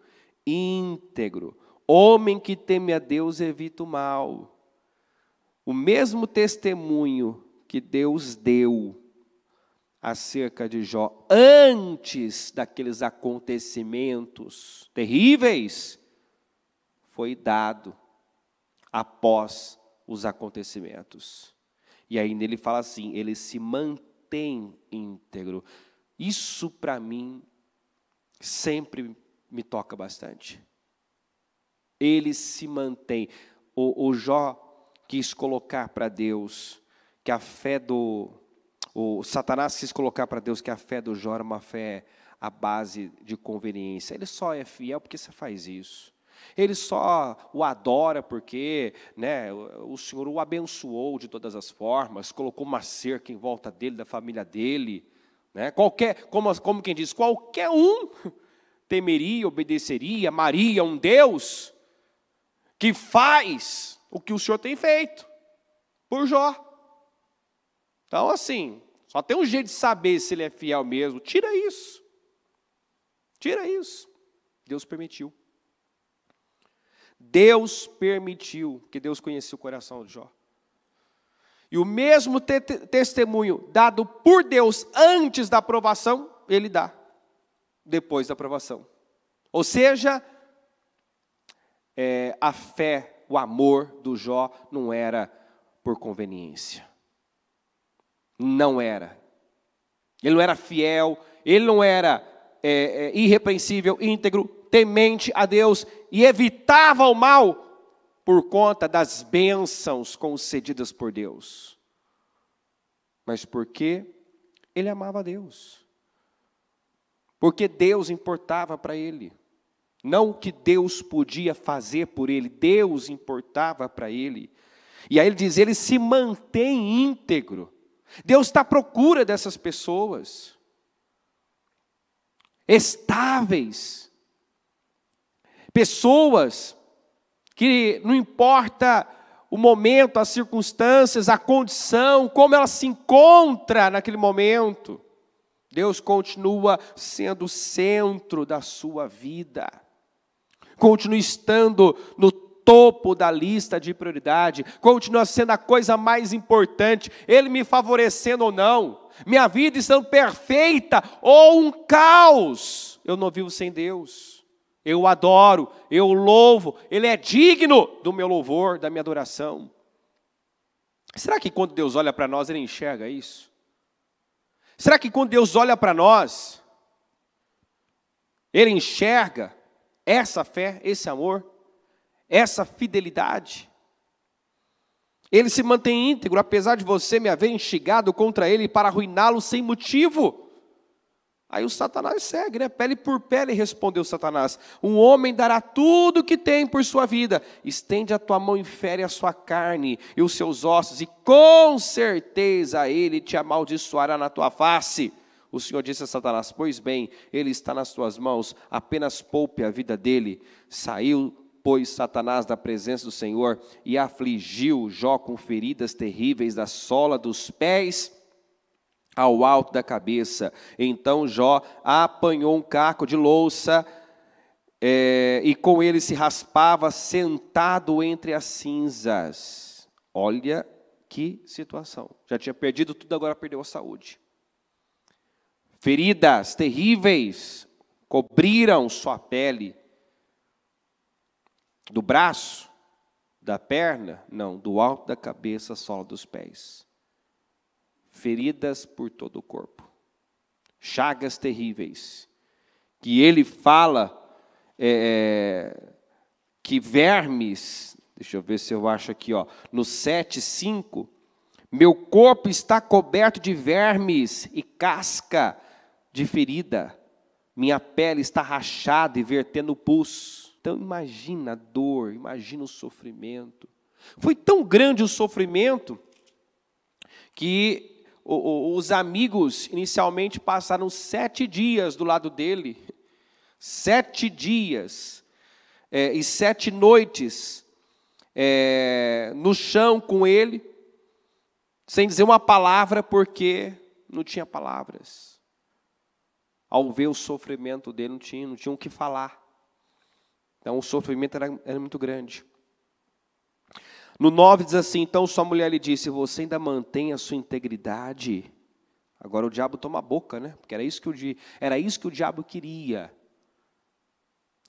íntegro Homem que teme a Deus evita o mal. O mesmo testemunho que Deus deu acerca de Jó antes daqueles acontecimentos terríveis foi dado após os acontecimentos. E ainda ele fala assim: ele se mantém íntegro. Isso para mim sempre me toca bastante ele se mantém. O, o Jó quis colocar para Deus que a fé do. O Satanás quis colocar para Deus que a fé do Jó era uma fé à base de conveniência. Ele só é fiel porque você faz isso. Ele só o adora porque né, o Senhor o abençoou de todas as formas, colocou uma cerca em volta dele, da família dele. Né? Qualquer, como, como quem diz, qualquer um [LAUGHS] temeria, obedeceria, amaria um Deus que faz o que o Senhor tem feito por Jó. Então, assim, só tem um jeito de saber se ele é fiel mesmo. Tira isso. Tira isso. Deus permitiu. Deus permitiu, que Deus conhecesse o coração de Jó. E o mesmo te testemunho dado por Deus antes da aprovação, ele dá depois da aprovação. Ou seja, é, a fé, o amor do Jó não era por conveniência. Não era. Ele não era fiel, ele não era é, é, irrepreensível, íntegro, temente a Deus e evitava o mal por conta das bênçãos concedidas por Deus, mas porque ele amava Deus, porque Deus importava para ele. Não o que Deus podia fazer por ele, Deus importava para ele. E aí ele diz: ele se mantém íntegro. Deus está à procura dessas pessoas, estáveis, pessoas que não importa o momento, as circunstâncias, a condição, como ela se encontra naquele momento, Deus continua sendo o centro da sua vida continue estando no topo da lista de prioridade, continua sendo a coisa mais importante, Ele me favorecendo ou não, minha vida estando perfeita ou um caos, eu não vivo sem Deus. Eu o adoro, eu o louvo, Ele é digno do meu louvor, da minha adoração. Será que quando Deus olha para nós, Ele enxerga isso? Será que quando Deus olha para nós, Ele enxerga essa fé, esse amor, essa fidelidade. Ele se mantém íntegro, apesar de você me haver instigado contra ele para arruiná-lo sem motivo. Aí o Satanás segue, né? Pele por pele, respondeu Satanás. Um homem dará tudo o que tem por sua vida. Estende a tua mão e fere a sua carne e os seus ossos, e com certeza ele te amaldiçoará na tua face. O Senhor disse a Satanás: Pois bem, ele está nas tuas mãos, apenas poupe a vida dele. Saiu, pois, Satanás da presença do Senhor e afligiu Jó com feridas terríveis da sola dos pés ao alto da cabeça. Então Jó apanhou um caco de louça é, e com ele se raspava, sentado entre as cinzas. Olha que situação. Já tinha perdido tudo, agora perdeu a saúde. Feridas terríveis cobriram sua pele. Do braço, da perna, não, do alto da cabeça, sola dos pés. Feridas por todo o corpo. Chagas terríveis. Que ele fala é, é que vermes, deixa eu ver se eu acho aqui, ó, no 7,5, meu corpo está coberto de vermes e casca de ferida, minha pele está rachada e vertendo pus. Então imagina a dor, imagina o sofrimento. Foi tão grande o sofrimento que os amigos inicialmente passaram sete dias do lado dele, sete dias é, e sete noites é, no chão com ele, sem dizer uma palavra, porque não tinha palavras ao ver o sofrimento dele, não tinha, não tinha o que falar. Então o sofrimento era, era muito grande. No 9 diz assim: Então sua mulher lhe disse: Você ainda mantém a sua integridade? Agora o diabo toma a boca, né? Porque era isso que o, era isso que o diabo queria.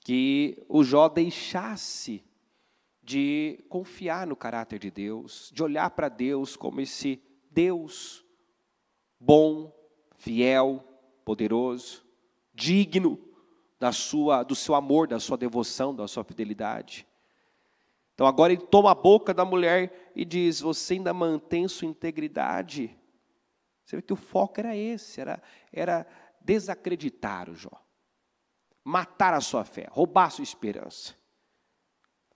Que o Jó deixasse de confiar no caráter de Deus, de olhar para Deus como esse Deus bom, fiel, poderoso, digno da sua, do seu amor, da sua devoção, da sua fidelidade. Então agora ele toma a boca da mulher e diz: Você ainda mantém sua integridade. Você vê que o foco era esse, era, era desacreditar o Jó, matar a sua fé, roubar a sua esperança.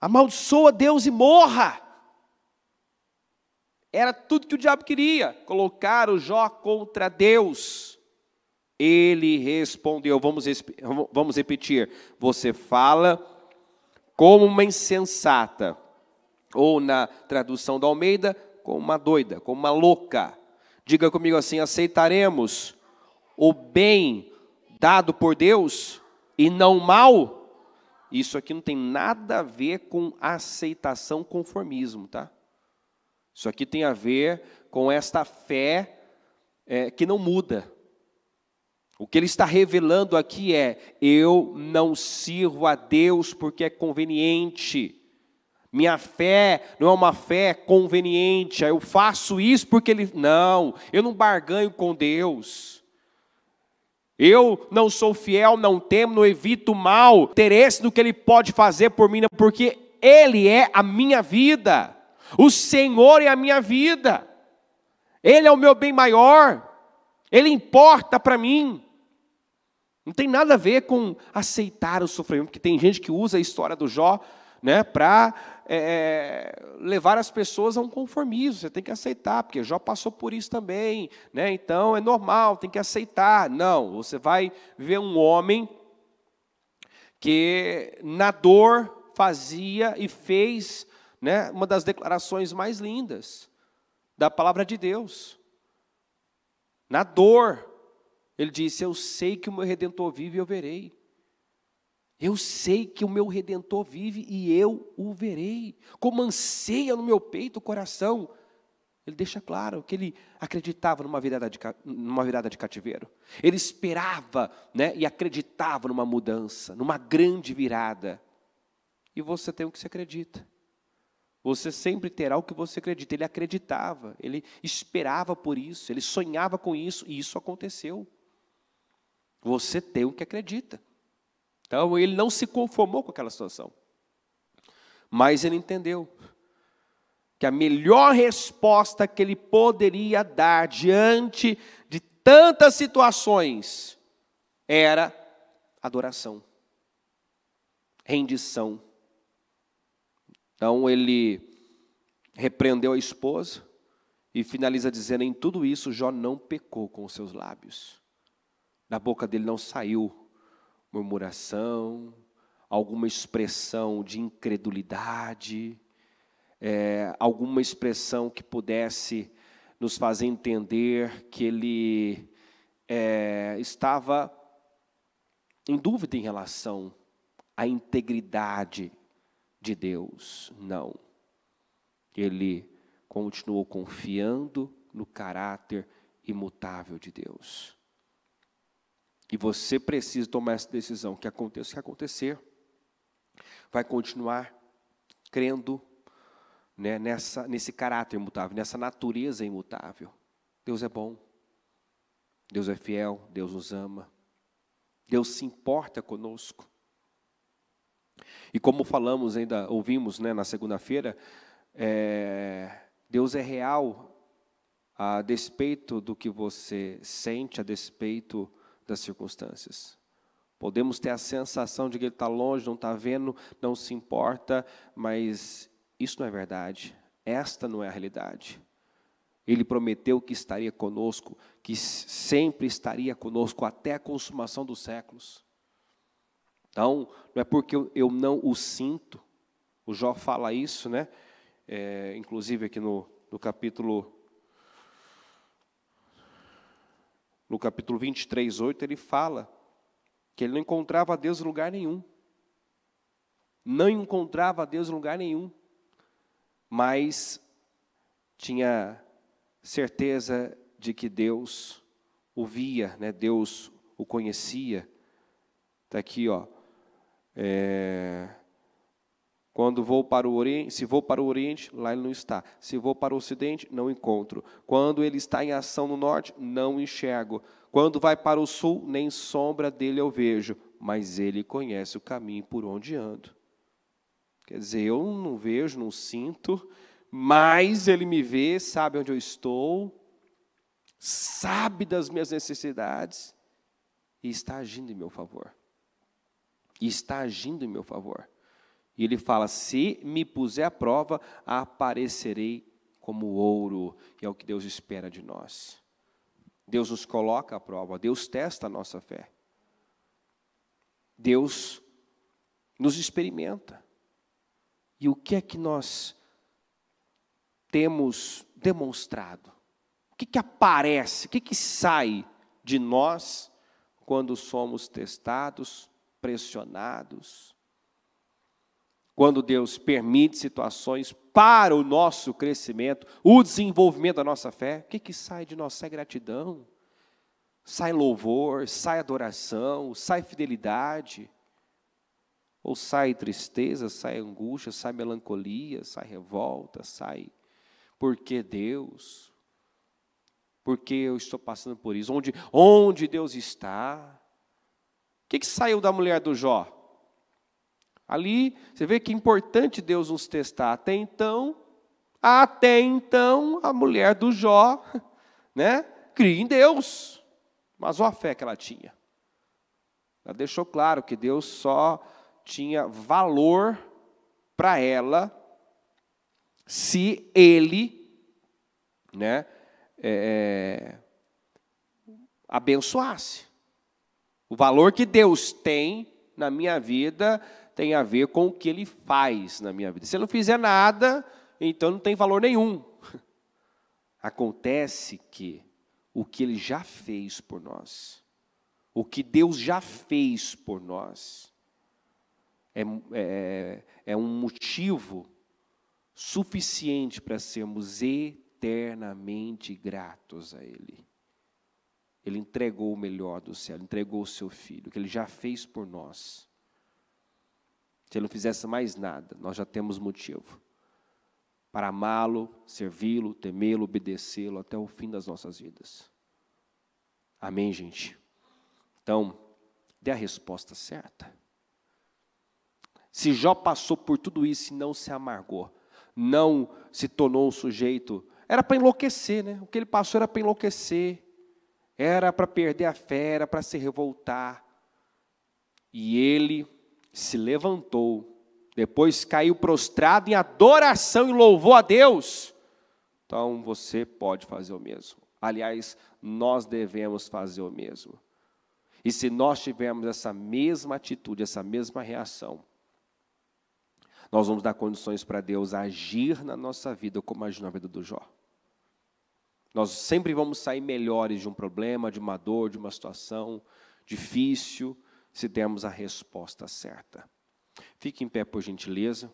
Amaldiçoa Deus e morra. Era tudo que o diabo queria, colocar o Jó contra Deus. Ele respondeu, vamos, vamos repetir, você fala como uma insensata, ou na tradução da Almeida, como uma doida, como uma louca. Diga comigo assim: aceitaremos o bem dado por Deus e não o mal? Isso aqui não tem nada a ver com aceitação, conformismo, tá? Isso aqui tem a ver com esta fé é, que não muda, o que ele está revelando aqui é: eu não sirvo a Deus porque é conveniente. Minha fé não é uma fé conveniente, eu faço isso porque ele. Não, eu não barganho com Deus. Eu não sou fiel, não temo, não evito mal, interesse no que ele pode fazer por mim, porque ele é a minha vida. O Senhor é a minha vida. Ele é o meu bem maior. Ele importa para mim. Não tem nada a ver com aceitar o sofrimento, porque tem gente que usa a história do Jó né, para é, é, levar as pessoas a um conformismo. Você tem que aceitar, porque Jó passou por isso também, né, então é normal, tem que aceitar. Não, você vai ver um homem que na dor fazia e fez né, uma das declarações mais lindas da palavra de Deus. Na dor, ele disse: Eu sei que o meu redentor vive e eu verei. Eu sei que o meu redentor vive e eu o verei. Como anseia no meu peito o coração. Ele deixa claro que ele acreditava numa virada de, numa virada de cativeiro. Ele esperava né, e acreditava numa mudança, numa grande virada. E você tem o que você acredita. Você sempre terá o que você acredita. Ele acreditava, ele esperava por isso, ele sonhava com isso, e isso aconteceu. Você tem o que acredita. Então ele não se conformou com aquela situação. Mas ele entendeu que a melhor resposta que ele poderia dar diante de tantas situações era adoração, rendição. Então ele repreendeu a esposa e finaliza dizendo: Em tudo isso, Jó não pecou com os seus lábios. Da boca dele não saiu murmuração, alguma expressão de incredulidade, é, alguma expressão que pudesse nos fazer entender que ele é, estava em dúvida em relação à integridade de Deus. Não. Ele continuou confiando no caráter imutável de Deus. E você precisa tomar essa decisão, que aconteça o que acontecer, vai continuar crendo né, nessa, nesse caráter imutável, nessa natureza imutável. Deus é bom, Deus é fiel, Deus nos ama, Deus se importa conosco. E como falamos, ainda ouvimos né, na segunda-feira, é, Deus é real a despeito do que você sente, a despeito das circunstâncias. Podemos ter a sensação de que ele está longe, não está vendo, não se importa, mas isso não é verdade. Esta não é a realidade. Ele prometeu que estaria conosco, que sempre estaria conosco até a consumação dos séculos. Então, não é porque eu não o sinto, o Jó fala isso, né? É, inclusive aqui no, no capítulo no capítulo 23, 8, ele fala que ele não encontrava Deus em lugar nenhum. Não encontrava Deus em lugar nenhum, mas tinha certeza de que Deus o via, né? Deus o conhecia. Está aqui, ó. É, quando vou para o Oriente, se vou para o Oriente, lá ele não está. Se vou para o Ocidente, não encontro. Quando ele está em ação no norte, não enxergo. Quando vai para o sul, nem sombra dele eu vejo, mas ele conhece o caminho por onde ando. Quer dizer, eu não vejo, não sinto, mas ele me vê, sabe onde eu estou, sabe das minhas necessidades e está agindo em meu favor. E está agindo em meu favor. E ele fala: Se me puser à prova, aparecerei como ouro. E é o que Deus espera de nós. Deus nos coloca à prova, Deus testa a nossa fé. Deus nos experimenta. E o que é que nós temos demonstrado? O que, é que aparece, o que, é que sai de nós quando somos testados, pressionados? quando Deus permite situações para o nosso crescimento, o desenvolvimento da nossa fé, o que, que sai de nós? Sai gratidão, sai louvor, sai adoração, sai fidelidade. Ou sai tristeza, sai angústia, sai melancolia, sai revolta, sai porque Deus, porque eu estou passando por isso, onde, onde Deus está. O que, que saiu da mulher do Jó? Ali você vê que é importante Deus nos testar. Até então, até então, a mulher do Jó, [LAUGHS] né, cria em Deus. Mas olha a fé que ela tinha. Ela deixou claro que Deus só tinha valor para ela se ele, né, é, é, abençoasse. O valor que Deus tem na minha vida tem a ver com o que ele faz na minha vida. Se ele não fizer nada, então não tem valor nenhum. [LAUGHS] Acontece que o que ele já fez por nós, o que Deus já fez por nós, é, é, é um motivo suficiente para sermos eternamente gratos a Ele. Ele entregou o melhor do céu, entregou o seu filho, o que ele já fez por nós. Se ele não fizesse mais nada, nós já temos motivo para amá-lo, servi-lo, temê-lo, obedecê-lo até o fim das nossas vidas. Amém, gente? Então, dê a resposta certa. Se Jó passou por tudo isso e não se amargou, não se tornou um sujeito, era para enlouquecer, né? O que ele passou era para enlouquecer, era para perder a fé, era para se revoltar. E ele se levantou, depois caiu prostrado em adoração e louvou a Deus. Então você pode fazer o mesmo. Aliás, nós devemos fazer o mesmo. E se nós tivermos essa mesma atitude, essa mesma reação, nós vamos dar condições para Deus agir na nossa vida como agiu na vida do Jó. Nós sempre vamos sair melhores de um problema, de uma dor, de uma situação difícil, se dermos a resposta certa. Fique em pé, por gentileza.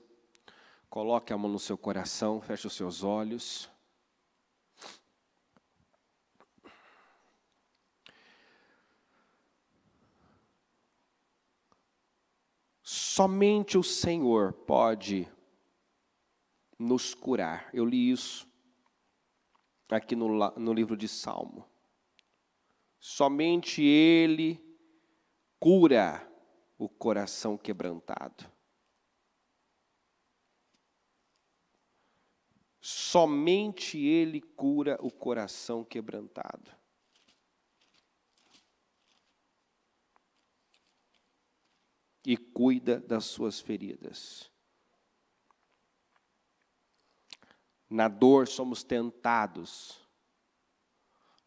Coloque a mão no seu coração, feche os seus olhos. Somente o Senhor pode nos curar. Eu li isso aqui no, no livro de Salmo. Somente Ele cura o coração quebrantado. Somente Ele cura o coração quebrantado. E cuida das suas feridas. Na dor somos tentados,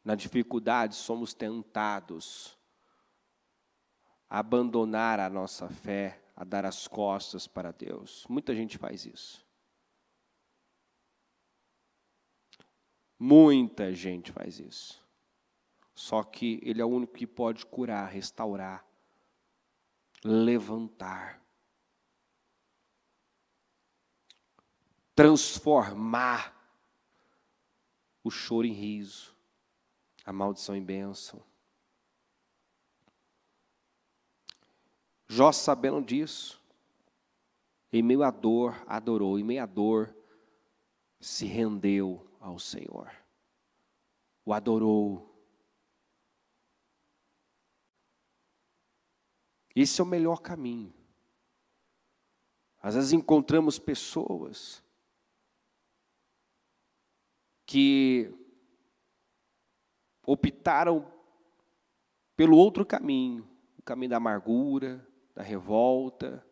na dificuldade somos tentados, a abandonar a nossa fé, a dar as costas para Deus. Muita gente faz isso. Muita gente faz isso. Só que Ele é o único que pode curar, restaurar, levantar, transformar o choro em riso, a maldição em bênção. Jó, sabendo disso, em meio à dor, adorou, em meio à dor, se rendeu ao Senhor, o adorou. Esse é o melhor caminho. Às vezes encontramos pessoas que optaram pelo outro caminho, o caminho da amargura, da revolta.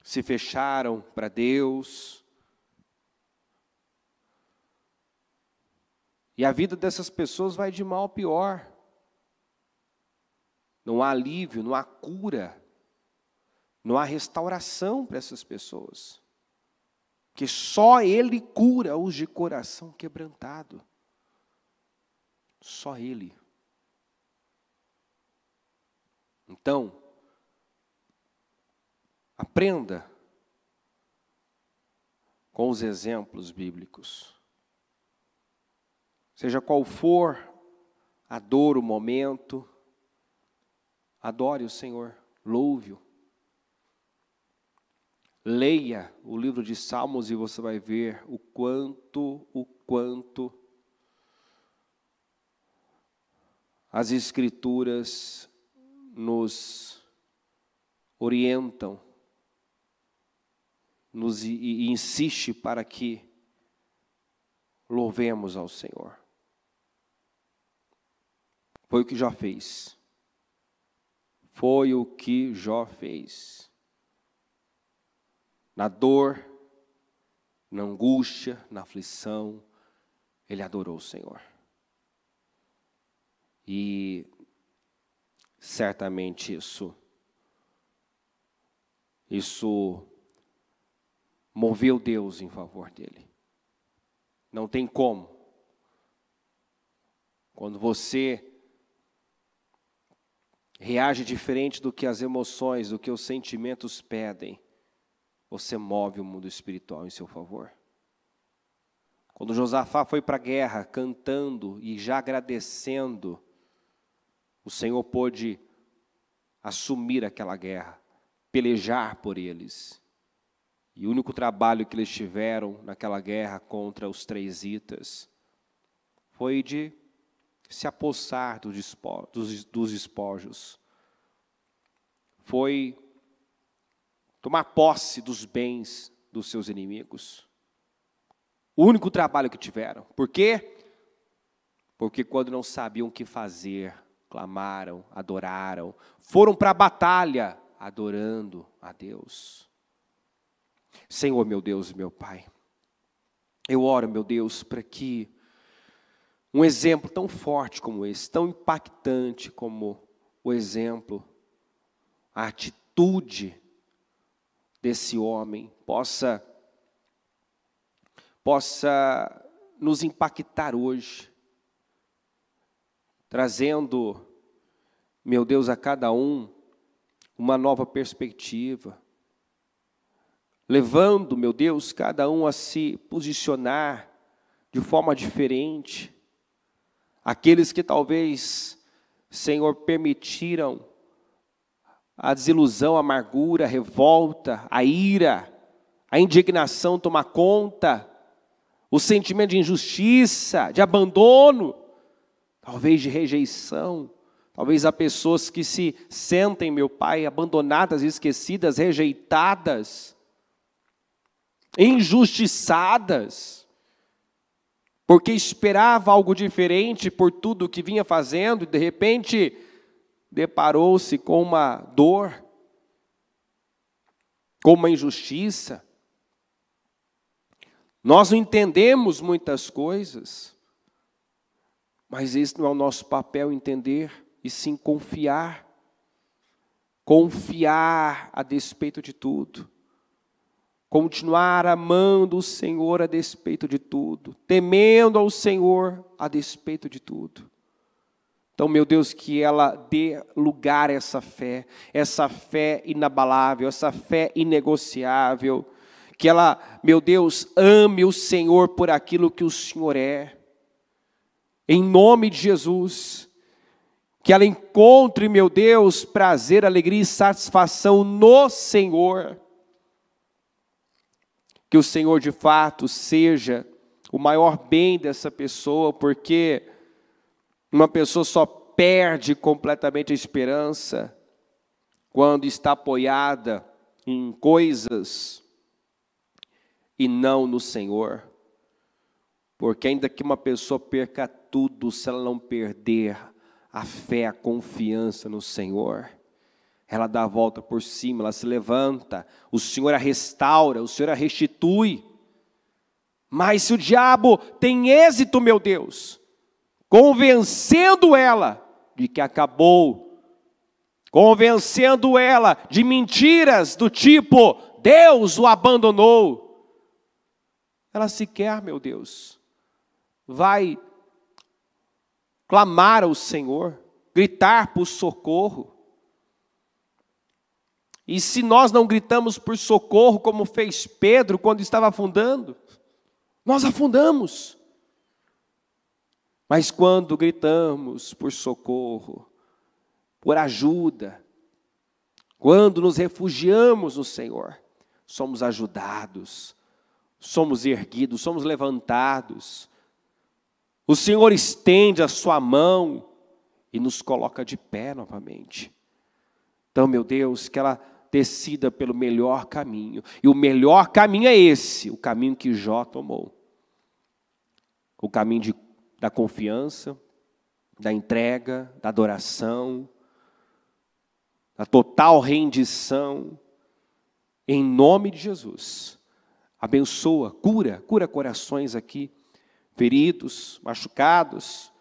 Se fecharam para Deus. E a vida dessas pessoas vai de mal a pior. Não há alívio, não há cura, não há restauração para essas pessoas. Que só Ele cura os de coração quebrantado. Só Ele. Então, aprenda com os exemplos bíblicos. Seja qual for a dor, o momento, adore o Senhor, louve-o. Leia o livro de Salmos e você vai ver o quanto, o quanto as Escrituras nos orientam, nos e, e insiste para que louvemos ao Senhor. Foi o que Jó fez. Foi o que Jó fez. Na dor, na angústia, na aflição, ele adorou o Senhor. E certamente isso. Isso moveu Deus em favor dele. Não tem como. Quando você reage diferente do que as emoções, do que os sentimentos pedem, você move o mundo espiritual em seu favor. Quando Josafá foi para a guerra cantando e já agradecendo, o Senhor pôde assumir aquela guerra, pelejar por eles. E o único trabalho que eles tiveram naquela guerra contra os itas foi de se apossar dos, despo, dos, dos despojos. Foi tomar posse dos bens dos seus inimigos. O único trabalho que tiveram. Por quê? Porque quando não sabiam o que fazer, clamaram, adoraram, foram para a batalha adorando a Deus. Senhor, meu Deus e meu Pai, eu oro, meu Deus, para que um exemplo tão forte como esse, tão impactante como o exemplo, a atitude desse homem possa possa nos impactar hoje trazendo, meu Deus, a cada um uma nova perspectiva, levando, meu Deus, cada um a se posicionar de forma diferente. Aqueles que talvez, Senhor, permitiram a desilusão, a amargura, a revolta, a ira, a indignação tomar conta, o sentimento de injustiça, de abandono talvez de rejeição, talvez há pessoas que se sentem, meu Pai, abandonadas, esquecidas, rejeitadas, injustiçadas, porque esperava algo diferente por tudo que vinha fazendo e de repente deparou-se com uma dor, com uma injustiça. Nós não entendemos muitas coisas. Mas esse não é o nosso papel entender, e sim confiar. Confiar a despeito de tudo. Continuar amando o Senhor a despeito de tudo. Temendo ao Senhor a despeito de tudo. Então, meu Deus, que ela dê lugar a essa fé, essa fé inabalável, essa fé inegociável. Que ela, meu Deus, ame o Senhor por aquilo que o Senhor é em nome de Jesus. Que ela encontre, meu Deus, prazer, alegria e satisfação no Senhor. Que o Senhor de fato seja o maior bem dessa pessoa, porque uma pessoa só perde completamente a esperança quando está apoiada em coisas e não no Senhor. Porque ainda que uma pessoa perca tudo se ela não perder a fé, a confiança no Senhor. Ela dá a volta por cima, ela se levanta, o Senhor a restaura, o Senhor a restitui. Mas se o diabo tem êxito, meu Deus, convencendo ela de que acabou, convencendo ela de mentiras do tipo Deus o abandonou, ela sequer, meu Deus, vai clamar ao Senhor, gritar por socorro. E se nós não gritamos por socorro, como fez Pedro quando estava afundando, nós afundamos. Mas quando gritamos por socorro, por ajuda, quando nos refugiamos no Senhor, somos ajudados, somos erguidos, somos levantados, o Senhor estende a sua mão e nos coloca de pé novamente. Então, meu Deus, que ela decida pelo melhor caminho. E o melhor caminho é esse, o caminho que Jó tomou. O caminho de, da confiança, da entrega, da adoração, da total rendição. Em nome de Jesus. Abençoa, cura, cura corações aqui feridos, machucados.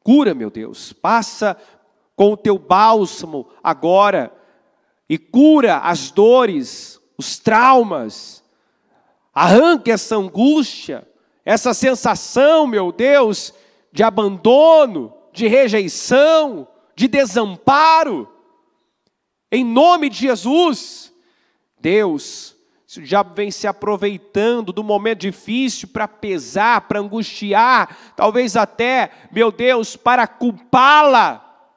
Cura, meu Deus, passa com o teu bálsamo agora e cura as dores, os traumas. Arranque essa angústia, essa sensação, meu Deus, de abandono, de rejeição, de desamparo. Em nome de Jesus, Deus, se o diabo vem se aproveitando do momento difícil para pesar, para angustiar, talvez até, meu Deus, para culpá-la,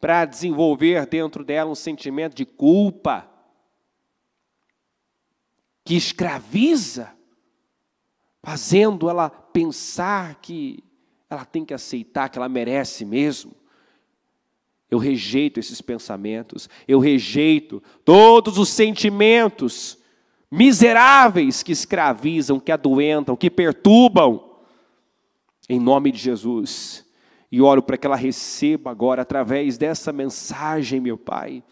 para desenvolver dentro dela um sentimento de culpa que escraviza, fazendo ela pensar que ela tem que aceitar, que ela merece mesmo. Eu rejeito esses pensamentos, eu rejeito todos os sentimentos miseráveis que escravizam, que adoentam, que perturbam, em nome de Jesus. E oro para que ela receba agora, através dessa mensagem, meu Pai,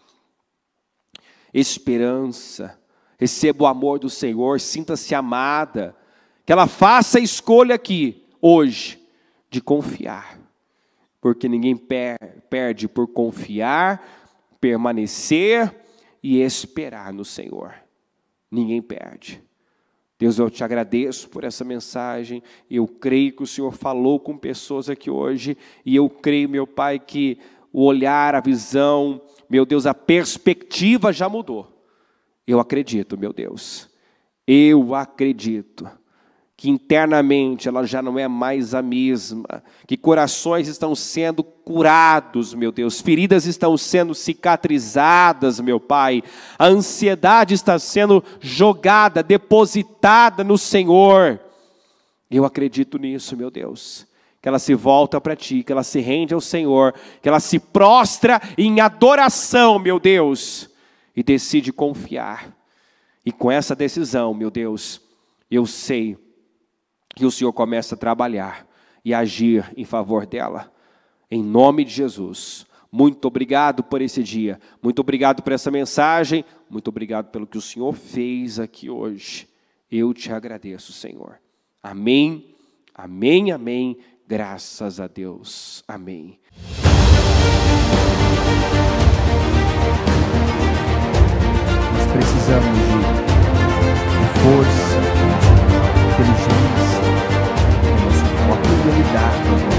esperança, receba o amor do Senhor, sinta-se amada, que ela faça a escolha aqui, hoje, de confiar, porque ninguém per perde por confiar, permanecer e esperar no Senhor ninguém perde. Deus, eu te agradeço por essa mensagem. Eu creio que o Senhor falou com pessoas aqui hoje, e eu creio, meu Pai, que o olhar, a visão, meu Deus, a perspectiva já mudou. Eu acredito, meu Deus. Eu acredito que internamente ela já não é mais a mesma, que corações estão sendo curados, meu Deus, feridas estão sendo cicatrizadas, meu Pai, a ansiedade está sendo jogada, depositada no Senhor. Eu acredito nisso, meu Deus. Que ela se volta para ti, que ela se rende ao Senhor, que ela se prostra em adoração, meu Deus, e decide confiar. E com essa decisão, meu Deus, eu sei que o Senhor comece a trabalhar e agir em favor dela. Em nome de Jesus. Muito obrigado por esse dia. Muito obrigado por essa mensagem. Muito obrigado pelo que o Senhor fez aqui hoje. Eu te agradeço, Senhor. Amém. Amém, amém. Graças a Deus. Amém. Nós precisamos That.